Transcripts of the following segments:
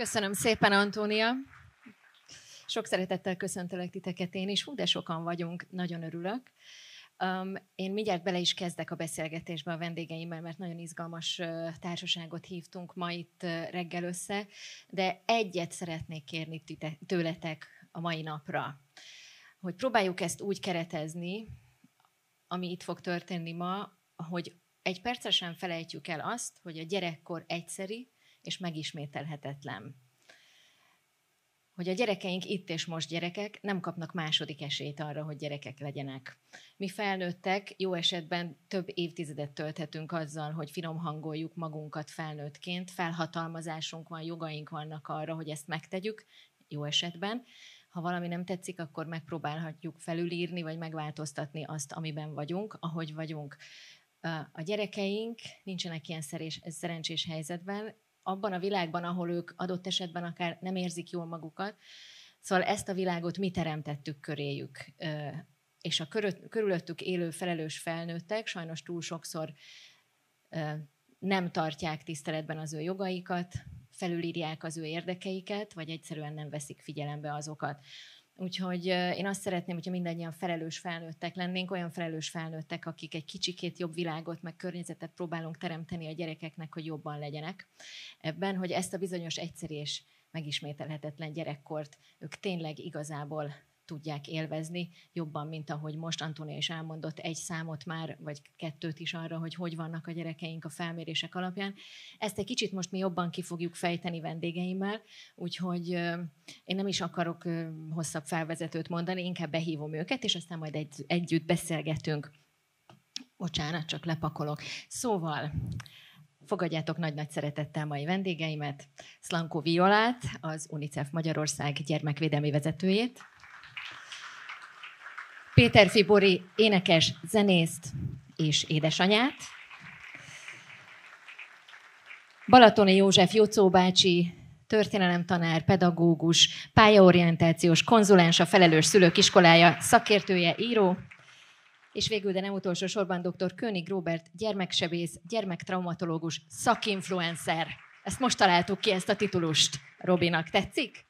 Köszönöm szépen, Antónia. Sok szeretettel köszöntelek titeket én is. Hú, de sokan vagyunk, nagyon örülök. Um, én mindjárt bele is kezdek a beszélgetésbe a vendégeimmel, mert nagyon izgalmas uh, társaságot hívtunk ma itt uh, reggel össze, de egyet szeretnék kérni tite- tőletek a mai napra, hogy próbáljuk ezt úgy keretezni, ami itt fog történni ma, hogy egy percre sem felejtjük el azt, hogy a gyerekkor egyszeri, és megismételhetetlen. Hogy a gyerekeink itt és most gyerekek nem kapnak második esélyt arra, hogy gyerekek legyenek. Mi felnőttek jó esetben több évtizedet tölthetünk azzal, hogy finom hangoljuk magunkat felnőttként, felhatalmazásunk van, jogaink vannak arra, hogy ezt megtegyük, jó esetben, ha valami nem tetszik, akkor megpróbálhatjuk felülírni, vagy megváltoztatni azt, amiben vagyunk, ahogy vagyunk. A gyerekeink nincsenek ilyen szerencsés helyzetben, abban a világban, ahol ők adott esetben akár nem érzik jól magukat. Szóval ezt a világot mi teremtettük köréjük, és a körülöttük élő felelős felnőttek sajnos túl sokszor nem tartják tiszteletben az ő jogaikat, felülírják az ő érdekeiket, vagy egyszerűen nem veszik figyelembe azokat. Úgyhogy én azt szeretném, hogyha mindannyian felelős felnőttek lennénk, olyan felelős felnőttek, akik egy kicsikét jobb világot, meg környezetet próbálunk teremteni a gyerekeknek, hogy jobban legyenek ebben, hogy ezt a bizonyos egyszerű és megismételhetetlen gyerekkort ők tényleg igazából tudják élvezni jobban, mint ahogy most Antónia is elmondott egy számot már, vagy kettőt is arra, hogy hogy vannak a gyerekeink a felmérések alapján. Ezt egy kicsit most mi jobban ki fogjuk fejteni vendégeimmel, úgyhogy én nem is akarok hosszabb felvezetőt mondani, inkább behívom őket, és aztán majd egy, együtt beszélgetünk. Bocsánat, csak lepakolok. Szóval, Fogadjátok nagy-nagy szeretettel mai vendégeimet, Szlankó Violát, az UNICEF Magyarország gyermekvédelmi vezetőjét. Péter Fibori énekes, zenészt és édesanyát, Balatoni József Jocó bácsi, történelemtanár, pedagógus, pályaorientációs konzulens, a Felelős Szülők Iskolája szakértője, író, és végül, de nem utolsó sorban dr. König Robert, gyermeksebész, gyermektraumatológus, szakinfluencer. Ezt most találtuk ki, ezt a titulust. Robinak tetszik?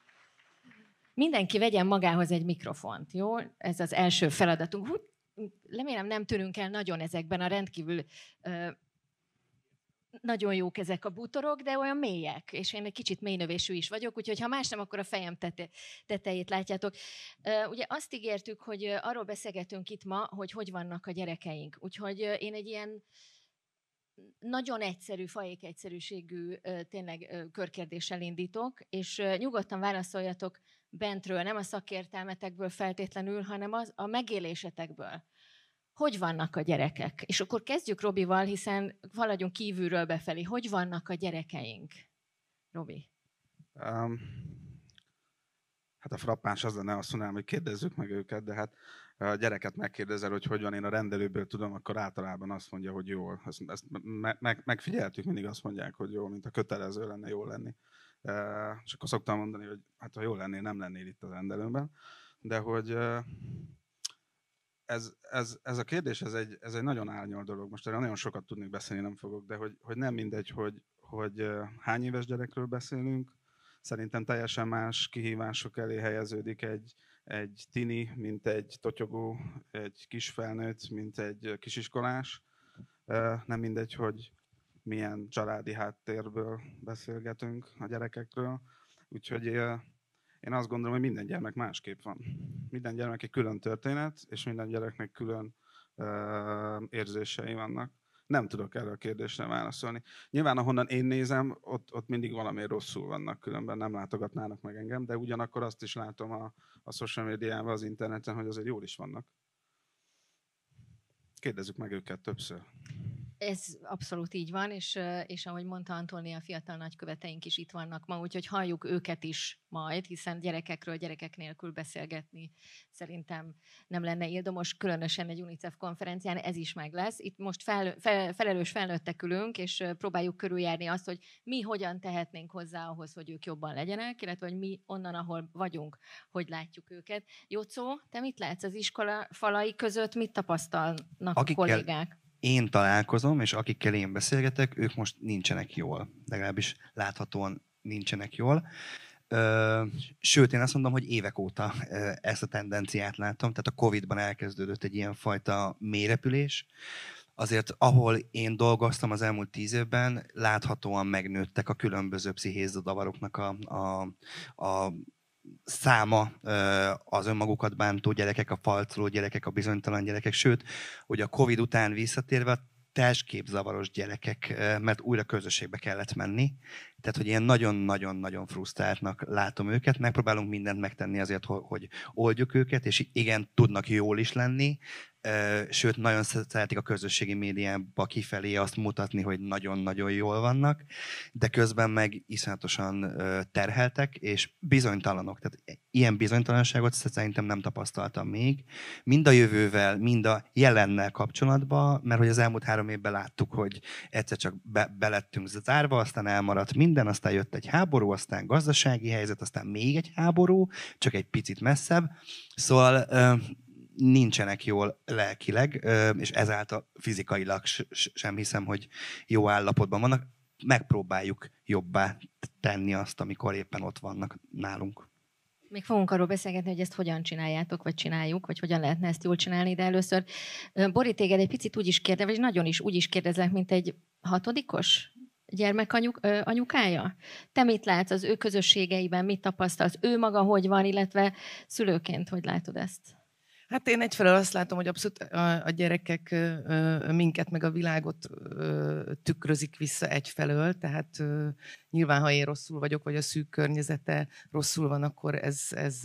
Mindenki vegyen magához egy mikrofont, jó? Ez az első feladatunk. Hú, remélem nem tűnünk el nagyon ezekben a rendkívül nagyon jók ezek a bútorok, de olyan mélyek, és én egy kicsit mélynövésű is vagyok, úgyhogy ha más nem, akkor a fejem tetejét látjátok. Ugye azt ígértük, hogy arról beszélgetünk itt ma, hogy hogy vannak a gyerekeink. Úgyhogy én egy ilyen nagyon egyszerű, fajék egyszerűségű tényleg körkérdéssel indítok, és nyugodtan válaszoljatok bentről, nem a szakértelmetekből feltétlenül, hanem az, a megélésetekből. Hogy vannak a gyerekek? És akkor kezdjük Robival, hiszen haladjunk kívülről befelé. Hogy vannak a gyerekeink? Robi. Um, hát a frappáns az lenne, azt mondanám, hogy kérdezzük meg őket, de hát a gyereket megkérdezel, hogy hogy van, én a rendelőből tudom, akkor általában azt mondja, hogy jól. Ezt, ezt me- me- megfigyeltük, mindig azt mondják, hogy jól, mint a kötelező lenne jól lenni és akkor szoktam mondani, hogy hát ha jól lennél, nem lennél itt a rendelőben, de hogy ez, ez, ez a kérdés, ez egy, ez egy nagyon árnyal dolog. Most erre nagyon sokat tudnék beszélni, nem fogok, de hogy, hogy nem mindegy, hogy, hogy hány éves gyerekről beszélünk. Szerintem teljesen más kihívások elé helyeződik egy, egy tini, mint egy totyogó, egy kis felnőtt, mint egy kisiskolás. Nem mindegy, hogy milyen családi háttérből beszélgetünk a gyerekekről. Úgyhogy én azt gondolom, hogy minden gyermek másképp van. Minden gyermek egy külön történet, és minden gyereknek külön érzései vannak. Nem tudok erre a kérdésre válaszolni. Nyilván, ahonnan én nézem, ott, ott mindig valami rosszul vannak, különben nem látogatnának meg engem, de ugyanakkor azt is látom a, a social médiában, az interneten, hogy azért jól is vannak. Kérdezzük meg őket többször. Ez abszolút így van, és, és ahogy mondta Antónia, a fiatal nagyköveteink is itt vannak ma, úgyhogy halljuk őket is majd, hiszen gyerekekről gyerekek nélkül beszélgetni szerintem nem lenne érdemes, különösen egy UNICEF konferencián, ez is meg lesz. Itt most fel, fel, felelős felnőttek ülünk, és próbáljuk körüljárni azt, hogy mi hogyan tehetnénk hozzá ahhoz, hogy ők jobban legyenek, illetve hogy mi onnan, ahol vagyunk, hogy látjuk őket. szó? te mit látsz az iskola falai között, mit tapasztalnak Akikkel... a kollégák? én találkozom, és akikkel én beszélgetek, ők most nincsenek jól. Legalábbis láthatóan nincsenek jól. Sőt, én azt mondom, hogy évek óta ezt a tendenciát látom, tehát a Covid-ban elkezdődött egy ilyen fajta mérepülés. Azért, ahol én dolgoztam az elmúlt tíz évben, láthatóan megnőttek a különböző pszichézadavaroknak a, a, a száma az önmagukat bántó gyerekek, a falcoló gyerekek, a bizonytalan gyerekek, sőt, hogy a Covid után visszatérve a testképzavaros gyerekek, mert újra közösségbe kellett menni. Tehát, hogy ilyen nagyon-nagyon-nagyon frusztráltnak látom őket. Megpróbálunk mindent megtenni azért, hogy oldjuk őket, és igen, tudnak jól is lenni, sőt, nagyon szeretik a közösségi médiába kifelé azt mutatni, hogy nagyon-nagyon jól vannak, de közben meg iszonyatosan terheltek, és bizonytalanok. Tehát e, ilyen bizonytalanságot szerintem nem tapasztaltam még. Mind a jövővel, mind a jelennel kapcsolatban, mert hogy az elmúlt három évben láttuk, hogy egyszer csak be, belettünk zárva, aztán elmaradt minden, aztán jött egy háború, aztán gazdasági helyzet, aztán még egy háború, csak egy picit messzebb. Szóval nincsenek jól lelkileg, és ezáltal fizikailag sem hiszem, hogy jó állapotban vannak. Megpróbáljuk jobbá tenni azt, amikor éppen ott vannak nálunk. Még fogunk arról beszélgetni, hogy ezt hogyan csináljátok, vagy csináljuk, vagy hogyan lehetne ezt jól csinálni, de először Bori téged egy picit úgy is kérdez, vagy nagyon is úgy is kérdezlek, mint egy hatodikos gyermek anyuk, ö, anyukája? Te mit látsz az ő közösségeiben, mit tapasztalsz, ő maga hogy van, illetve szülőként hogy látod ezt? Hát én egyfelől azt látom, hogy abszolút a, gyerekek minket, meg a világot tükrözik vissza egyfelől, tehát nyilván, ha én rosszul vagyok, vagy a szűk környezete rosszul van, akkor ez, ez,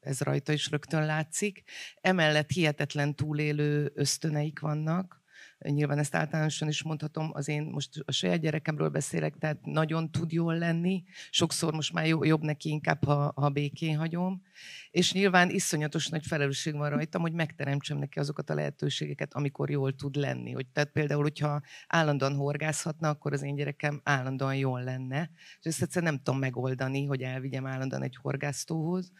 ez rajta is rögtön látszik. Emellett hihetetlen túlélő ösztöneik vannak, nyilván ezt általánosan is mondhatom, az én most a saját gyerekemről beszélek, tehát nagyon tud jól lenni, sokszor most már jobb neki inkább, ha, ha békén hagyom, és nyilván iszonyatos nagy felelősség van rajtam, hogy megteremtsem neki azokat a lehetőségeket, amikor jól tud lenni. Hogy, tehát például, hogyha állandóan horgászhatna, akkor az én gyerekem állandóan jól lenne, és ezt egyszerűen nem tudom megoldani, hogy elvigyem állandóan egy horgásztóhoz,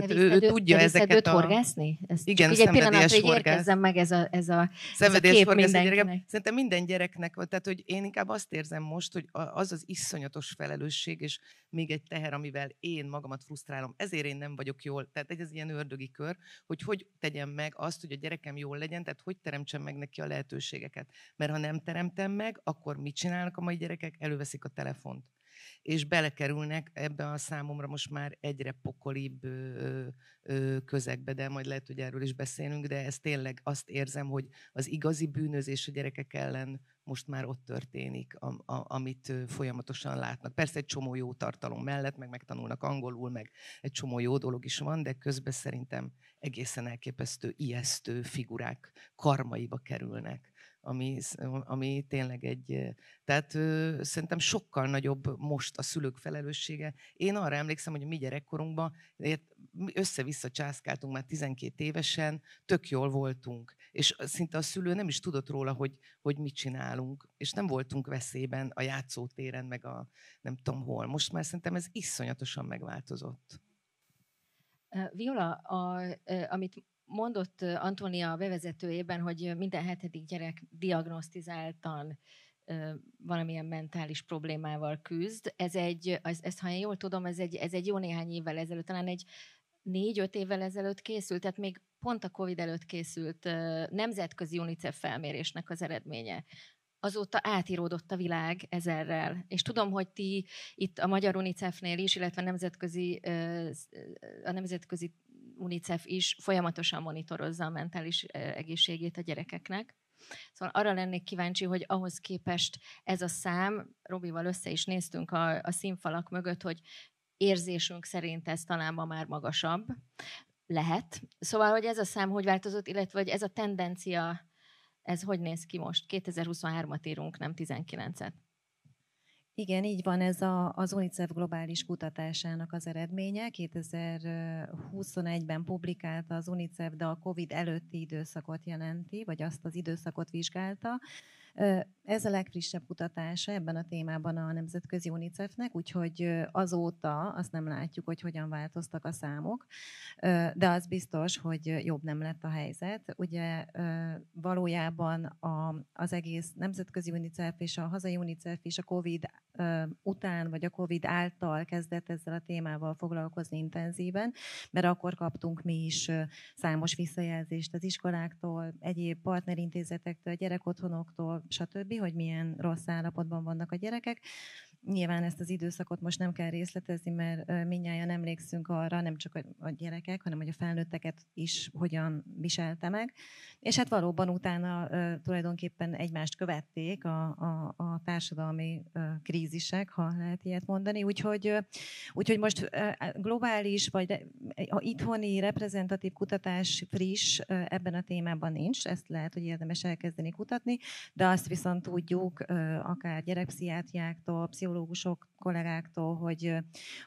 tehát ő, ő tudja ezeket a... horgászni? Ezt igen, egy pillanatra, hogy érkezzem meg ez a, ez a, szenvedés ez a kép mindenkinek. Szerintem minden gyereknek, tehát hogy én inkább azt érzem most, hogy az az iszonyatos felelősség, és még egy teher, amivel én magamat frusztrálom, ezért én nem vagyok jól. Tehát ez ilyen ördögi kör, hogy hogy tegyem meg azt, hogy a gyerekem jól legyen, tehát hogy teremtsem meg neki a lehetőségeket. Mert ha nem teremtem meg, akkor mit csinálnak a mai gyerekek? Előveszik a telefont és belekerülnek ebbe a számomra most már egyre pokolibb közegbe, de majd lehet, hogy erről is beszélünk, de ez tényleg azt érzem, hogy az igazi bűnözés a gyerekek ellen most már ott történik, a, a, amit folyamatosan látnak. Persze egy csomó jó tartalom mellett, meg megtanulnak angolul, meg egy csomó jó dolog is van, de közben szerintem egészen elképesztő, ijesztő figurák karmaiba kerülnek ami, ami tényleg egy... Tehát ö, szerintem sokkal nagyobb most a szülők felelőssége. Én arra emlékszem, hogy a mi gyerekkorunkban össze-vissza császkáltunk már 12 évesen, tök jól voltunk. És szinte a szülő nem is tudott róla, hogy, hogy mit csinálunk, és nem voltunk veszélyben a játszótéren, meg a nem tudom hol. Most már szerintem ez iszonyatosan megváltozott. Viola, a, amit mondott Antonia a bevezetőjében, hogy minden hetedik gyerek diagnosztizáltan valamilyen mentális problémával küzd. Ez egy, ez, ezt ha én jól tudom, ez egy, ez egy jó néhány évvel ezelőtt, talán egy négy-öt évvel ezelőtt készült, tehát még pont a Covid előtt készült nemzetközi UNICEF felmérésnek az eredménye. Azóta átíródott a világ ezerrel, és tudom, hogy ti itt a Magyar UNICEF-nél is, illetve a nemzetközi, a nemzetközi UNICEF is folyamatosan monitorozza a mentális egészségét a gyerekeknek. Szóval arra lennék kíváncsi, hogy ahhoz képest ez a szám, Robival össze is néztünk a, a színfalak mögött, hogy érzésünk szerint ez talán ma már magasabb lehet. Szóval, hogy ez a szám hogy változott, illetve hogy ez a tendencia, ez hogy néz ki most? 2023-at írunk, nem 19-et. Igen, így van ez a, az UNICEF globális kutatásának az eredménye. 2021-ben publikálta az UNICEF, de a COVID előtti időszakot jelenti, vagy azt az időszakot vizsgálta, ez a legfrissebb kutatása ebben a témában a Nemzetközi UNICEF-nek, úgyhogy azóta azt nem látjuk, hogy hogyan változtak a számok, de az biztos, hogy jobb nem lett a helyzet. Ugye valójában az egész Nemzetközi UNICEF és a hazai UNICEF is a COVID után, vagy a COVID által kezdett ezzel a témával foglalkozni intenzíven, mert akkor kaptunk mi is számos visszajelzést az iskoláktól, egyéb partnerintézetektől, gyerekotthonoktól, stb., hogy milyen rossz állapotban vannak a gyerekek, Nyilván ezt az időszakot most nem kell részletezni, mert minnyáján emlékszünk arra, nem csak a gyerekek, hanem hogy a felnőtteket is hogyan viselte meg. És hát valóban utána tulajdonképpen egymást követték a, a, a társadalmi krízisek, ha lehet ilyet mondani. Úgyhogy, úgyhogy most globális vagy itthoni reprezentatív kutatás friss ebben a témában nincs, ezt lehet, hogy érdemes elkezdeni kutatni, de azt viszont tudjuk akár gyerekpszichiátriáktól, pszichológiától, pszichológusok kollégáktól, hogy,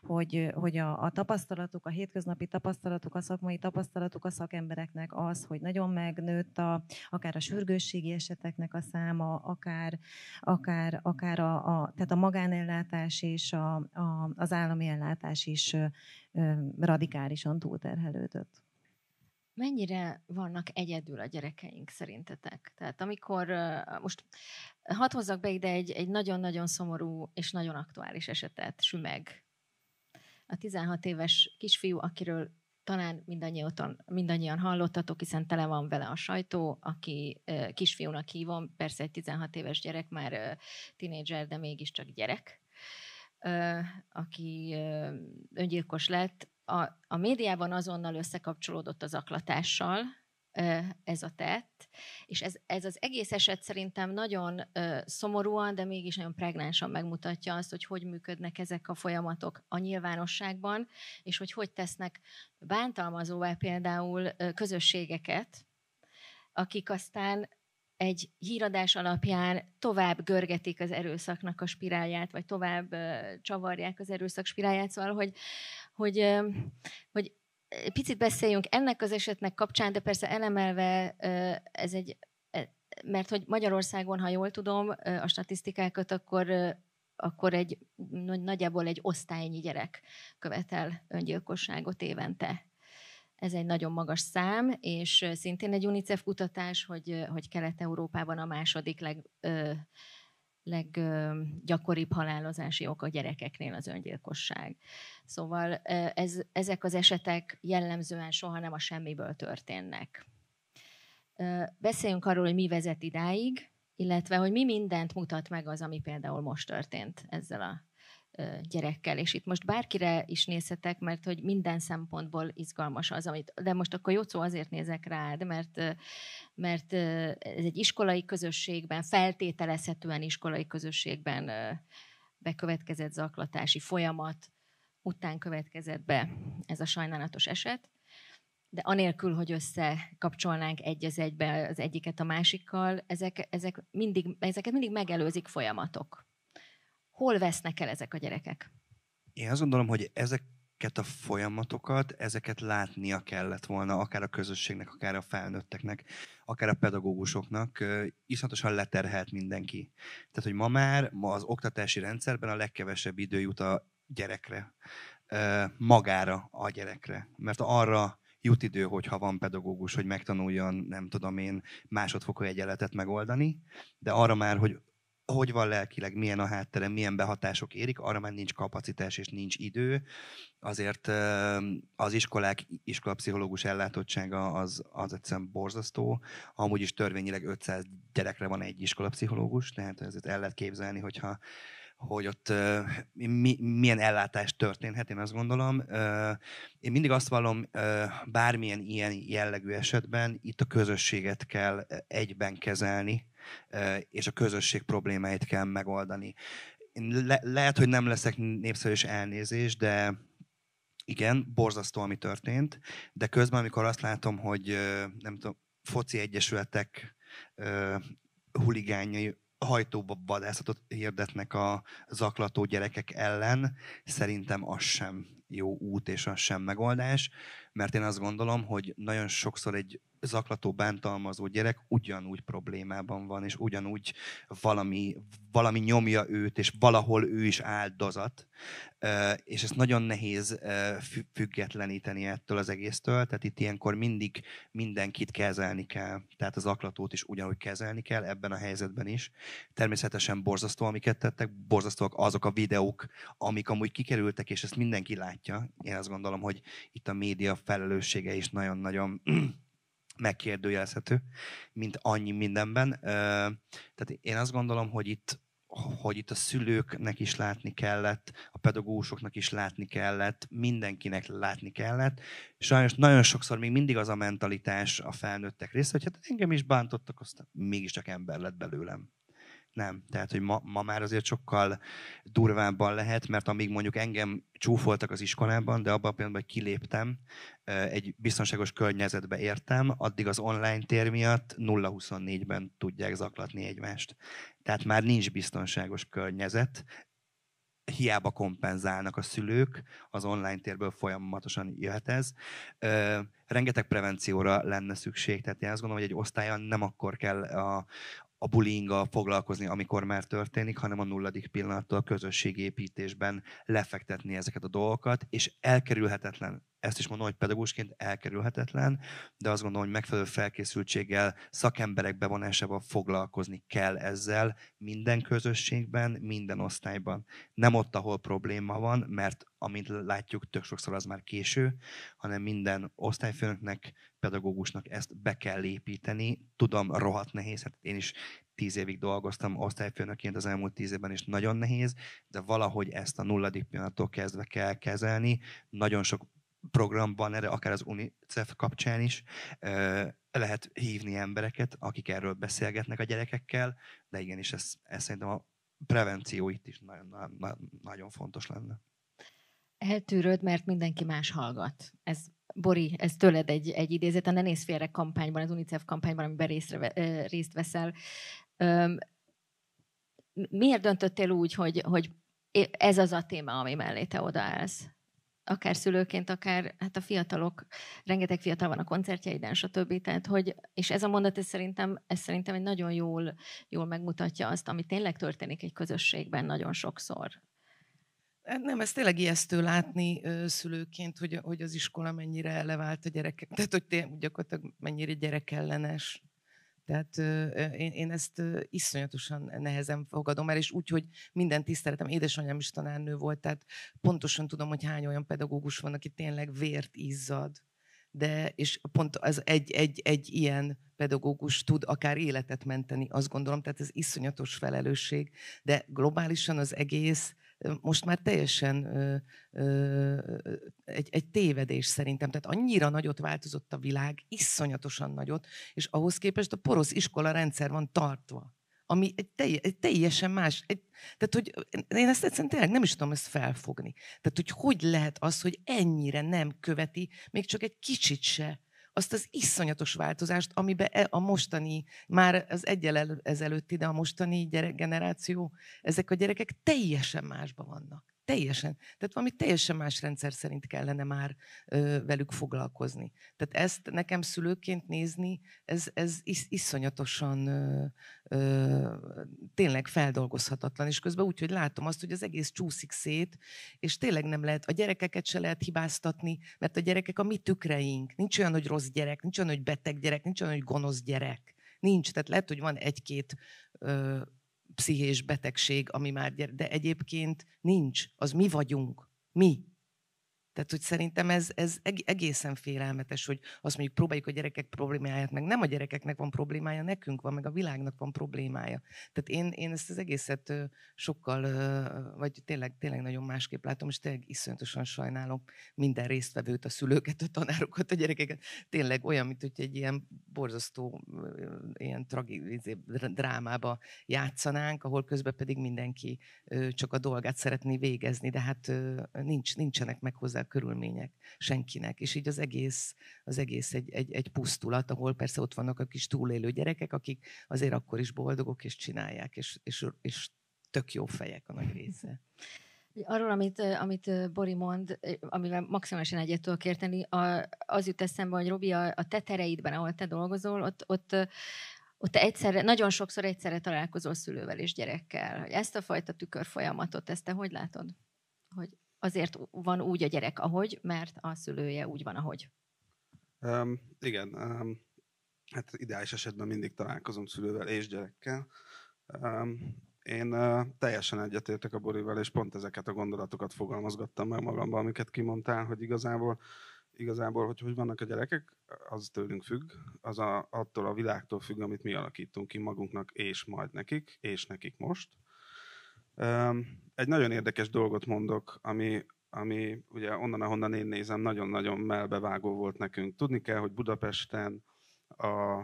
hogy, hogy a, a tapasztalatuk, a hétköznapi tapasztalatuk, a szakmai tapasztalatuk a szakembereknek az, hogy nagyon megnőtt a, akár a sürgősségi eseteknek a száma, akár, akár, akár a, a, tehát a magánellátás és a, a, az állami ellátás is radikálisan túlterhelődött. Mennyire vannak egyedül a gyerekeink szerintetek? Tehát amikor most Hadd hozzak be ide egy, egy nagyon-nagyon szomorú és nagyon aktuális esetet, Sümeg. A 16 éves kisfiú, akiről talán mindannyian, mindannyian hallottatok, hiszen tele van vele a sajtó, aki kisfiúnak hívom, persze egy 16 éves gyerek, már tinédzser, de mégiscsak gyerek, aki öngyilkos lett. A, a médiában azonnal összekapcsolódott az aklatással, ez a tett. És ez, ez az egész eset szerintem nagyon szomorúan, de mégis nagyon pregnánsan megmutatja azt, hogy hogy működnek ezek a folyamatok a nyilvánosságban, és hogy hogy tesznek bántalmazóvá például közösségeket, akik aztán egy híradás alapján tovább görgetik az erőszaknak a spirálját, vagy tovább csavarják az erőszak spirálját, szóval, hogy, hogy, hogy picit beszéljünk ennek az esetnek kapcsán, de persze elemelve ez egy, e, mert hogy Magyarországon, ha jól tudom a statisztikákat, akkor akkor egy nagyjából egy osztálynyi gyerek követel öngyilkosságot évente. Ez egy nagyon magas szám, és szintén egy UNICEF kutatás, hogy, hogy Kelet-Európában a második leg, ö, leggyakoribb halálozási ok a gyerekeknél az öngyilkosság. Szóval ez, ezek az esetek jellemzően soha nem a semmiből történnek. Beszéljünk arról, hogy mi vezet idáig, illetve hogy mi mindent mutat meg az, ami például most történt ezzel a gyerekkel, és itt most bárkire is nézhetek, mert hogy minden szempontból izgalmas az, amit, de most akkor jó szó azért nézek rád, mert, mert ez egy iskolai közösségben, feltételezhetően iskolai közösségben bekövetkezett zaklatási folyamat után következett be ez a sajnálatos eset, de anélkül, hogy összekapcsolnánk egy az egybe az egyiket a másikkal, ezek, ezek mindig, ezeket mindig megelőzik folyamatok hol vesznek el ezek a gyerekek? Én azt gondolom, hogy ezek ezeket a folyamatokat, ezeket látnia kellett volna, akár a közösségnek, akár a felnőtteknek, akár a pedagógusoknak, iszonyatosan leterhelt mindenki. Tehát, hogy ma már ma az oktatási rendszerben a legkevesebb idő jut a gyerekre, magára a gyerekre, mert arra jut idő, hogyha van pedagógus, hogy megtanuljon, nem tudom én, másodfokú egyenletet megoldani, de arra már, hogy hogy van lelkileg, milyen a hátterem, milyen behatások érik, arra már nincs kapacitás és nincs idő. Azért az iskolák iskolapszichológus ellátottsága az, az egyszerűen borzasztó. Amúgy is törvényileg 500 gyerekre van egy iskolapszichológus, tehát ezért el lehet képzelni, hogyha hogy ott mi, milyen ellátás történhet, én azt gondolom. én mindig azt vallom, bármilyen ilyen jellegű esetben itt a közösséget kell egyben kezelni, és a közösség problémáit kell megoldani. le, lehet, hogy nem leszek népszerű és elnézés, de igen, borzasztó, ami történt, de közben, amikor azt látom, hogy nem tudom, foci egyesületek huligányai hajtóba vadászatot hirdetnek a zaklató gyerekek ellen, szerintem az sem jó út és az sem megoldás, mert én azt gondolom, hogy nagyon sokszor egy zaklató, bántalmazó gyerek ugyanúgy problémában van, és ugyanúgy valami, valami nyomja őt, és valahol ő is áldozat. És ezt nagyon nehéz függetleníteni ettől az egésztől, tehát itt ilyenkor mindig mindenkit kezelni kell, tehát az zaklatót is ugyanúgy kezelni kell ebben a helyzetben is. Természetesen borzasztó, amiket tettek, borzasztóak azok a videók, amik amúgy kikerültek, és ezt mindenki látja látja. Én azt gondolom, hogy itt a média felelőssége is nagyon-nagyon megkérdőjelezhető, mint annyi mindenben. Tehát én azt gondolom, hogy itt hogy itt a szülőknek is látni kellett, a pedagógusoknak is látni kellett, mindenkinek látni kellett. Sajnos nagyon sokszor még mindig az a mentalitás a felnőttek része, hogy hát engem is bántottak, aztán mégiscsak ember lett belőlem nem. Tehát, hogy ma, ma már azért sokkal durvábban lehet, mert amíg mondjuk engem csúfoltak az iskolában, de abban a pillanatban, hogy kiléptem, egy biztonságos környezetbe értem, addig az online tér miatt 0-24-ben tudják zaklatni egymást. Tehát már nincs biztonságos környezet, hiába kompenzálnak a szülők, az online térből folyamatosan jöhet ez. Ö, rengeteg prevencióra lenne szükség, tehát én azt gondolom, hogy egy osztályon nem akkor kell a, a bullying foglalkozni, amikor már történik, hanem a nulladik pillanattól a közösségépítésben lefektetni ezeket a dolgokat, és elkerülhetetlen ezt is mondom, hogy pedagógusként elkerülhetetlen, de azt gondolom, hogy megfelelő felkészültséggel, szakemberek bevonásával foglalkozni kell ezzel minden közösségben, minden osztályban. Nem ott, ahol probléma van, mert amint látjuk, tök sokszor az már késő, hanem minden osztályfőnöknek, pedagógusnak ezt be kell építeni. Tudom, rohadt nehéz, hát én is tíz évig dolgoztam osztályfőnöként az elmúlt tíz évben, és nagyon nehéz, de valahogy ezt a nulladik pillanattól kezdve kell kezelni. Nagyon sok programban, erre akár az UNICEF kapcsán is lehet hívni embereket, akik erről beszélgetnek a gyerekekkel, de igenis ez, ez szerintem a prevenció itt is nagyon, nagyon fontos lenne. Eltűröd, mert mindenki más hallgat. Ez Bori, ez tőled egy, egy idézet, a Ne nézz félre kampányban, az UNICEF kampányban, amiben részre, részt veszel. miért döntöttél úgy, hogy, hogy ez az a téma, ami mellé te odaállsz? akár szülőként, akár hát a fiatalok, rengeteg fiatal van a koncertjeiden, stb. Tehát, hogy, és ez a mondat, ez szerintem, ez szerintem egy nagyon jól, jól megmutatja azt, ami tényleg történik egy közösségben nagyon sokszor. Hát nem, ez tényleg ijesztő látni szülőként, hogy, hogy az iskola mennyire elevált a gyerekek, tehát hogy gyakorlatilag mennyire gyerekellenes. Tehát én, én ezt iszonyatosan nehezen fogadom el, és úgy, hogy minden tiszteletem, édesanyám is tanárnő volt, tehát pontosan tudom, hogy hány olyan pedagógus van, aki tényleg vért izzad, de és pont az egy, egy, egy ilyen pedagógus tud akár életet menteni, azt gondolom, tehát ez iszonyatos felelősség, de globálisan az egész most már teljesen ö, ö, egy, egy tévedés szerintem. Tehát annyira nagyot változott a világ, iszonyatosan nagyot, és ahhoz képest a porosz iskola rendszer van tartva ami egy, telj, egy teljesen más. Egy, tehát, hogy én ezt egyszerűen tényleg nem is tudom ezt felfogni. Tehát, hogy hogy lehet az, hogy ennyire nem követi, még csak egy kicsit se azt az iszonyatos változást, amiben e, a mostani, már az egyel ezelőtti, de a mostani gyerek generáció, ezek a gyerekek teljesen másban vannak teljesen, tehát valami teljesen más rendszer szerint kellene már ö, velük foglalkozni. Tehát ezt nekem szülőként nézni, ez, ez is, iszonyatosan ö, ö, tényleg feldolgozhatatlan, és közben úgy, hogy látom azt, hogy az egész csúszik szét, és tényleg nem lehet, a gyerekeket se lehet hibáztatni, mert a gyerekek a mi tükreink. Nincs olyan, hogy rossz gyerek, nincs olyan, hogy beteg gyerek, nincs olyan, hogy gonosz gyerek. Nincs, tehát lehet, hogy van egy-két ö, pszichés betegség, ami már gyere, de egyébként nincs. Az mi vagyunk. Mi. Tehát, hogy szerintem ez, ez egészen félelmetes, hogy azt mondjuk próbáljuk a gyerekek problémáját, meg nem a gyerekeknek van problémája, nekünk van, meg a világnak van problémája. Tehát én, én ezt az egészet sokkal, vagy tényleg, tényleg nagyon másképp látom, és tényleg iszonyatosan sajnálom minden résztvevőt, a szülőket, a tanárokat, a gyerekeket. Tényleg olyan, mint hogy egy ilyen borzasztó, ilyen tragi izé, drámába játszanánk, ahol közben pedig mindenki csak a dolgát szeretné végezni, de hát nincs, nincsenek meg hozzá a körülmények senkinek. És így az egész, az egész egy, egy, egy pusztulat, ahol persze ott vannak a kis túlélő gyerekek, akik azért akkor is boldogok és csinálják, és, és, és tök jó fejek a nagy része. Arról, amit, eh, amit eh, Bori mond, eh, amivel maximálisan egyet tudok érteni, az jut eszembe, hogy Robi, a, a te tereidben, ahol te dolgozol, ott, ott, ott egyszerre, nagyon sokszor egyszerre találkozol szülővel és gyerekkel. Ezt a fajta folyamatot ezt te hogy látod? Hogy azért van úgy a gyerek, ahogy, mert a szülője úgy van, ahogy. Um, igen, um, hát ideális esetben mindig találkozom szülővel és gyerekkel. Um, én uh, teljesen egyetértek a Borival, és pont ezeket a gondolatokat fogalmazgattam meg magamban, amiket kimondtál, hogy igazából igazából, hogy hogy vannak a gyerekek, az tőlünk függ, az a, attól a világtól függ, amit mi alakítunk ki magunknak, és majd nekik, és nekik most. Egy nagyon érdekes dolgot mondok, ami, ami ugye onnan, ahonnan én nézem, nagyon-nagyon melbevágó volt nekünk. Tudni kell, hogy Budapesten a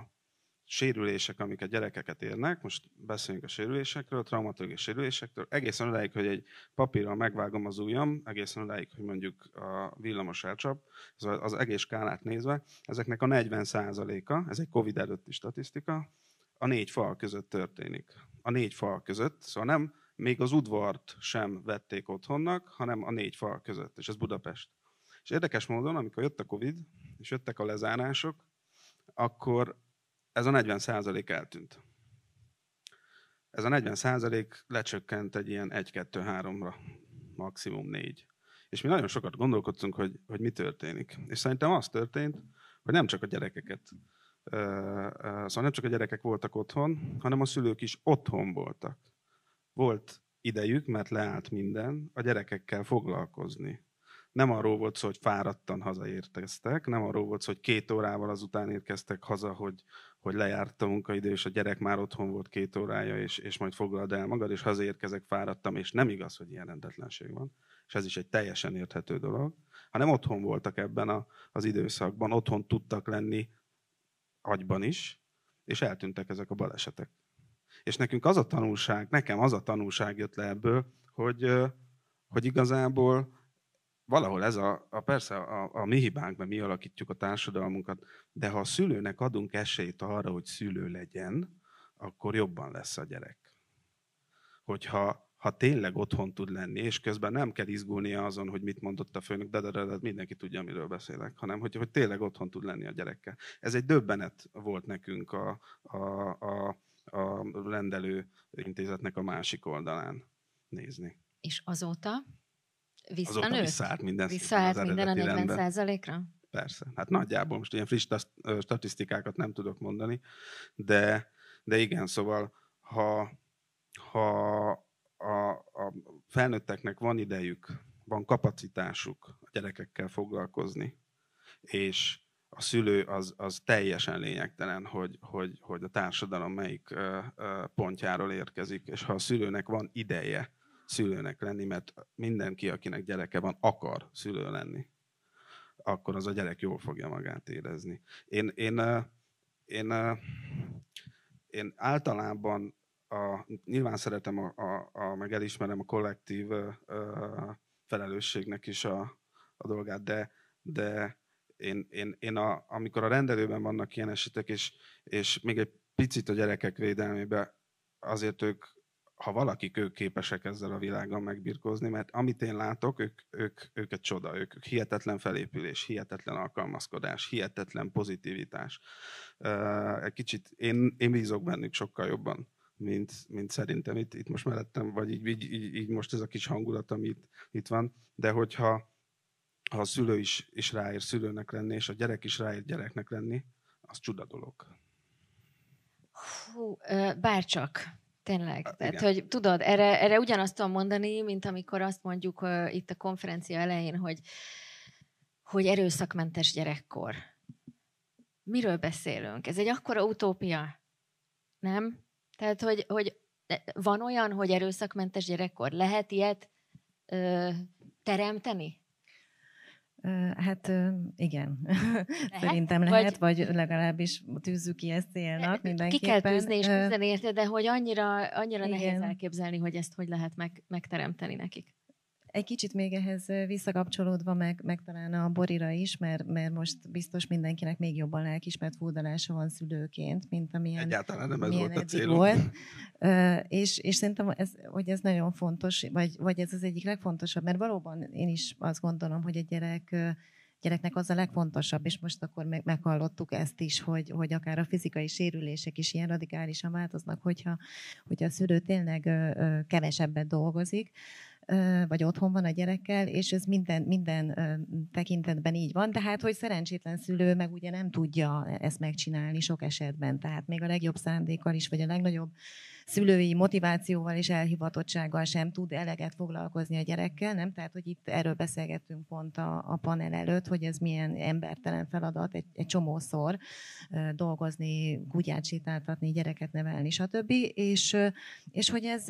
sérülések, amik a gyerekeket érnek, most beszéljünk a sérülésekről, traumatológiai sérülésekről, egészen odáig, hogy egy papírral megvágom az ujjam, egészen odáig, hogy mondjuk a villamos elcsap, az egész skálát nézve, ezeknek a 40%-a, ez egy Covid előtti statisztika, a négy fal között történik. A négy fal között, szóval nem még az udvart sem vették otthonnak, hanem a négy fal között, és ez Budapest. És érdekes módon, amikor jött a Covid, és jöttek a lezárások, akkor ez a 40 százalék eltűnt. Ez a 40 százalék lecsökkent egy ilyen 1-2-3-ra, maximum 4. És mi nagyon sokat gondolkodtunk, hogy, hogy mi történik. És szerintem az történt, hogy nem csak a gyerekeket Szóval nem csak a gyerekek voltak otthon, hanem a szülők is otthon voltak volt idejük, mert leállt minden, a gyerekekkel foglalkozni. Nem arról volt szó, hogy fáradtan hazaérkeztek, nem arról volt szó, hogy két órával azután érkeztek haza, hogy, hogy lejárt a munkaidő, és a gyerek már otthon volt két órája, és, és majd foglald el magad, és hazaérkezek, fáradtam, és nem igaz, hogy ilyen rendetlenség van. És ez is egy teljesen érthető dolog, hanem otthon voltak ebben a, az időszakban, otthon tudtak lenni agyban is, és eltűntek ezek a balesetek. És nekünk az a tanulság, nekem az a tanulság jött le ebből, hogy, hogy igazából valahol ez a, a persze a, a mi hibánk, mert mi alakítjuk a társadalmunkat, de ha a szülőnek adunk esélyt arra, hogy szülő legyen, akkor jobban lesz a gyerek. Hogyha ha tényleg otthon tud lenni, és közben nem kell izgulnia azon, hogy mit mondott a főnök, de, de, de, de mindenki tudja, miről beszélek, hanem hogy, hogy tényleg otthon tud lenni a gyerekkel. Ez egy döbbenet volt nekünk a, a, a a rendelő intézetnek a másik oldalán nézni. És azóta visszanőtt? Azóta visszaállt minden, visszaállt minden a 40 ra Persze. Hát nagyjából most ilyen friss statisztikákat nem tudok mondani, de, de igen, szóval ha, ha a, a felnőtteknek van idejük, van kapacitásuk a gyerekekkel foglalkozni, és a szülő az, az teljesen lényegtelen, hogy, hogy, hogy a társadalom melyik pontjáról érkezik, és ha a szülőnek van ideje szülőnek lenni, mert mindenki, akinek gyereke van, akar szülő lenni, akkor az a gyerek jól fogja magát érezni. Én, én, én, én, én általában a, nyilván szeretem, a, a, a, meg elismerem a kollektív a felelősségnek is a, a dolgát, de, de én, én, én a, amikor a rendelőben vannak ilyen esetek, és, és még egy picit a gyerekek védelmébe, azért ők, ha valakik, ők képesek ezzel a világgal megbirkózni, mert amit én látok, ők, ők, ők egy csoda, ők, ők hihetetlen felépülés, hihetetlen alkalmazkodás, hihetetlen pozitivitás. Egy kicsit én, én bízok bennük sokkal jobban, mint, mint szerintem itt, itt most mellettem, vagy így, így, így, így most ez a kis hangulat, ami itt, itt van, de hogyha ha a szülő is, is ráér szülőnek lenni, és a gyerek is ráér gyereknek lenni, az csuda dolog. Hú, bárcsak. Tényleg. Hát, Tehát, igen. hogy tudod, erre, erre ugyanazt tudom mondani, mint amikor azt mondjuk uh, itt a konferencia elején, hogy, hogy erőszakmentes gyerekkor. Miről beszélünk? Ez egy akkora utópia. Nem? Tehát, hogy, hogy e, van olyan, hogy erőszakmentes gyerekkor lehet ilyet ö, teremteni? Hát igen, lehet? szerintem lehet, vagy, vagy legalábbis tűzzük ki ezt célnak mindenképpen. Ki kell tűzni és küzdeni érte, de hogy annyira, annyira nehéz elképzelni, hogy ezt hogy lehet meg, megteremteni nekik. Egy kicsit még ehhez visszakapcsolódva, meg, meg talán a borira is, mert, mert most biztos mindenkinek még jobban lelkismert fúdalása van szülőként, mint amilyen Egyáltalán nem ez volt a célunk. Volt. és, és szerintem, ez, hogy ez nagyon fontos, vagy, vagy ez az egyik legfontosabb, mert valóban én is azt gondolom, hogy egy gyerek gyereknek az a legfontosabb, és most akkor meg, meghallottuk ezt is, hogy, hogy akár a fizikai sérülések is ilyen radikálisan változnak, hogyha, hogyha a szülő tényleg ö, ö, kevesebbet dolgozik, vagy otthon van a gyerekkel, és ez minden, minden tekintetben így van. Tehát, hogy szerencsétlen szülő meg ugye nem tudja ezt megcsinálni sok esetben. Tehát még a legjobb szándékkal is, vagy a legnagyobb szülői motivációval és elhivatottsággal sem tud eleget foglalkozni a gyerekkel, nem? Tehát, hogy itt erről beszélgettünk pont a, a panel előtt, hogy ez milyen embertelen feladat egy, egy csomószor dolgozni, kutyát sétáltatni, gyereket nevelni, stb. És, és hogy ez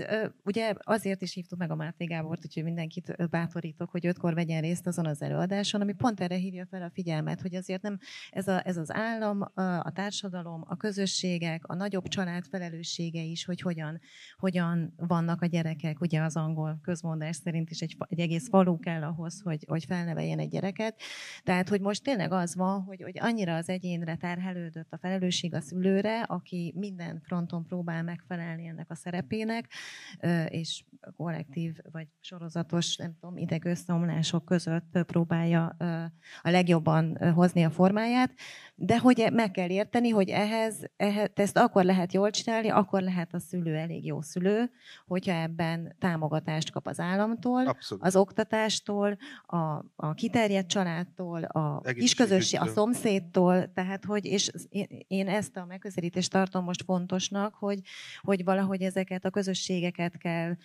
ugye azért is hívtuk meg a Máté Gábort, úgyhogy mindenkit bátorítok, hogy ötkor vegyen részt azon az előadáson, ami pont erre hívja fel a figyelmet, hogy azért nem ez, a, ez az állam, a társadalom, a közösségek, a nagyobb család felelőssége is, hogy hogyan, hogyan vannak a gyerekek. Ugye az angol közmondás szerint is egy, egy egész falu kell ahhoz, hogy, hogy felneveljen egy gyereket. Tehát, hogy most tényleg az van, hogy, hogy annyira az egyénre terhelődött a felelősség a szülőre, aki minden fronton próbál megfelelni ennek a szerepének, és kollektív vagy sorozatos, nem tudom, idegösszomlások között próbálja a legjobban hozni a formáját, de hogy e, meg kell érteni, hogy ehhez, ehhez ezt akkor lehet jól csinálni, akkor lehet a szülő szülő elég jó szülő, hogyha ebben támogatást kap az államtól, Abszolút. az oktatástól, a, a kiterjedt családtól, a kisközösség, a szomszédtól, tehát hogy, és én ezt a megközelítést tartom most fontosnak, hogy, hogy valahogy ezeket a közösségeket kell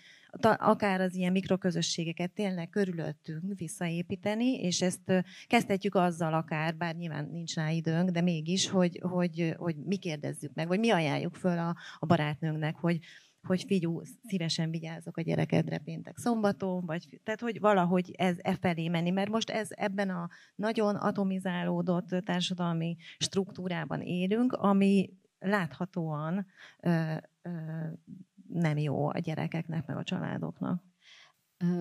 akár az ilyen mikroközösségeket tényleg körülöttünk visszaépíteni, és ezt kezdhetjük azzal akár, bár nyilván nincs rá időnk, de mégis, hogy, hogy, hogy mi kérdezzük meg, vagy mi ajánljuk föl a, a barátnőnknek, hogy hogy figyú, szívesen vigyázok a gyerekedre péntek szombaton, vagy tehát, hogy valahogy ez e felé menni, mert most ez ebben a nagyon atomizálódott társadalmi struktúrában élünk, ami láthatóan ö, ö, nem jó a gyerekeknek, meg a családoknak.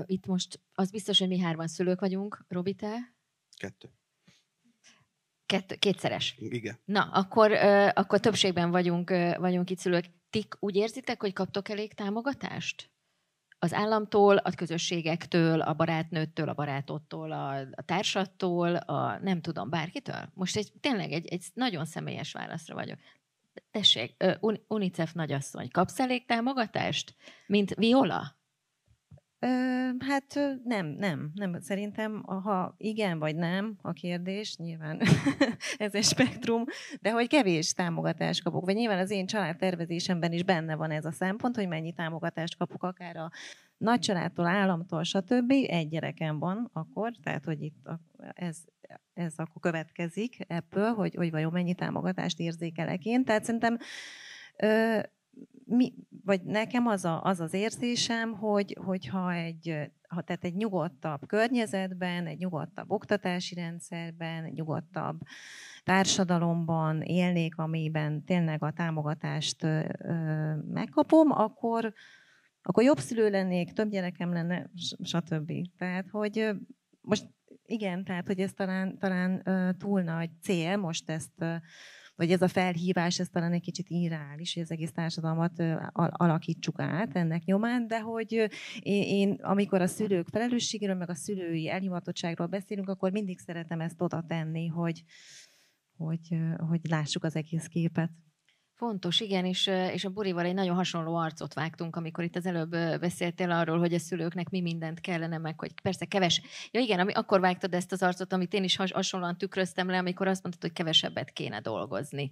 Itt most az biztos, hogy mi hárman szülők vagyunk. Robi, te? Kettő. Kettő, kétszeres. Igen. Na, akkor, akkor többségben vagyunk, vagyunk itt szülők. Tik úgy érzitek, hogy kaptok elég támogatást? Az államtól, a közösségektől, a barátnőttől, a barátottól, a, a társattól, a nem tudom, bárkitől? Most egy, tényleg egy, egy nagyon személyes válaszra vagyok tessék, UNICEF nagyasszony, kapsz elég támogatást, mint Viola? Ö, hát nem, nem, nem. Szerintem, ha igen vagy nem a kérdés, nyilván ez egy spektrum, de hogy kevés támogatást kapok, vagy nyilván az én családtervezésemben is benne van ez a szempont, hogy mennyi támogatást kapok, akár a nagycsaládtól államtól, stb. Egy gyerekem van akkor, tehát hogy itt ez ez akkor következik ebből, hogy, hogy vajon mennyi támogatást érzékelek én. Tehát szerintem ö, mi, vagy nekem az, a, az az érzésem, hogy, hogyha egy, ha, tehát egy nyugodtabb környezetben, egy nyugodtabb oktatási rendszerben, egy nyugodtabb társadalomban élnék, amiben tényleg a támogatást ö, megkapom, akkor, akkor jobb szülő lennék, több gyerekem lenne, stb. Tehát, hogy most igen, tehát hogy ez talán, talán túl nagy cél most ezt, vagy ez a felhívás, ez talán egy kicsit irális, hogy az egész társadalmat alakítsuk át ennek nyomán, de hogy én, amikor a szülők felelősségéről, meg a szülői elhivatottságról beszélünk, akkor mindig szeretem ezt oda tenni, hogy, hogy, hogy lássuk az egész képet. Fontos, igen, és, és a Borival egy nagyon hasonló arcot vágtunk, amikor itt az előbb beszéltél arról, hogy a szülőknek mi mindent kellene meg, hogy persze keves. Ja igen, ami, akkor vágtad ezt az arcot, amit én is hasonlóan tükröztem le, amikor azt mondtad, hogy kevesebbet kéne dolgozni.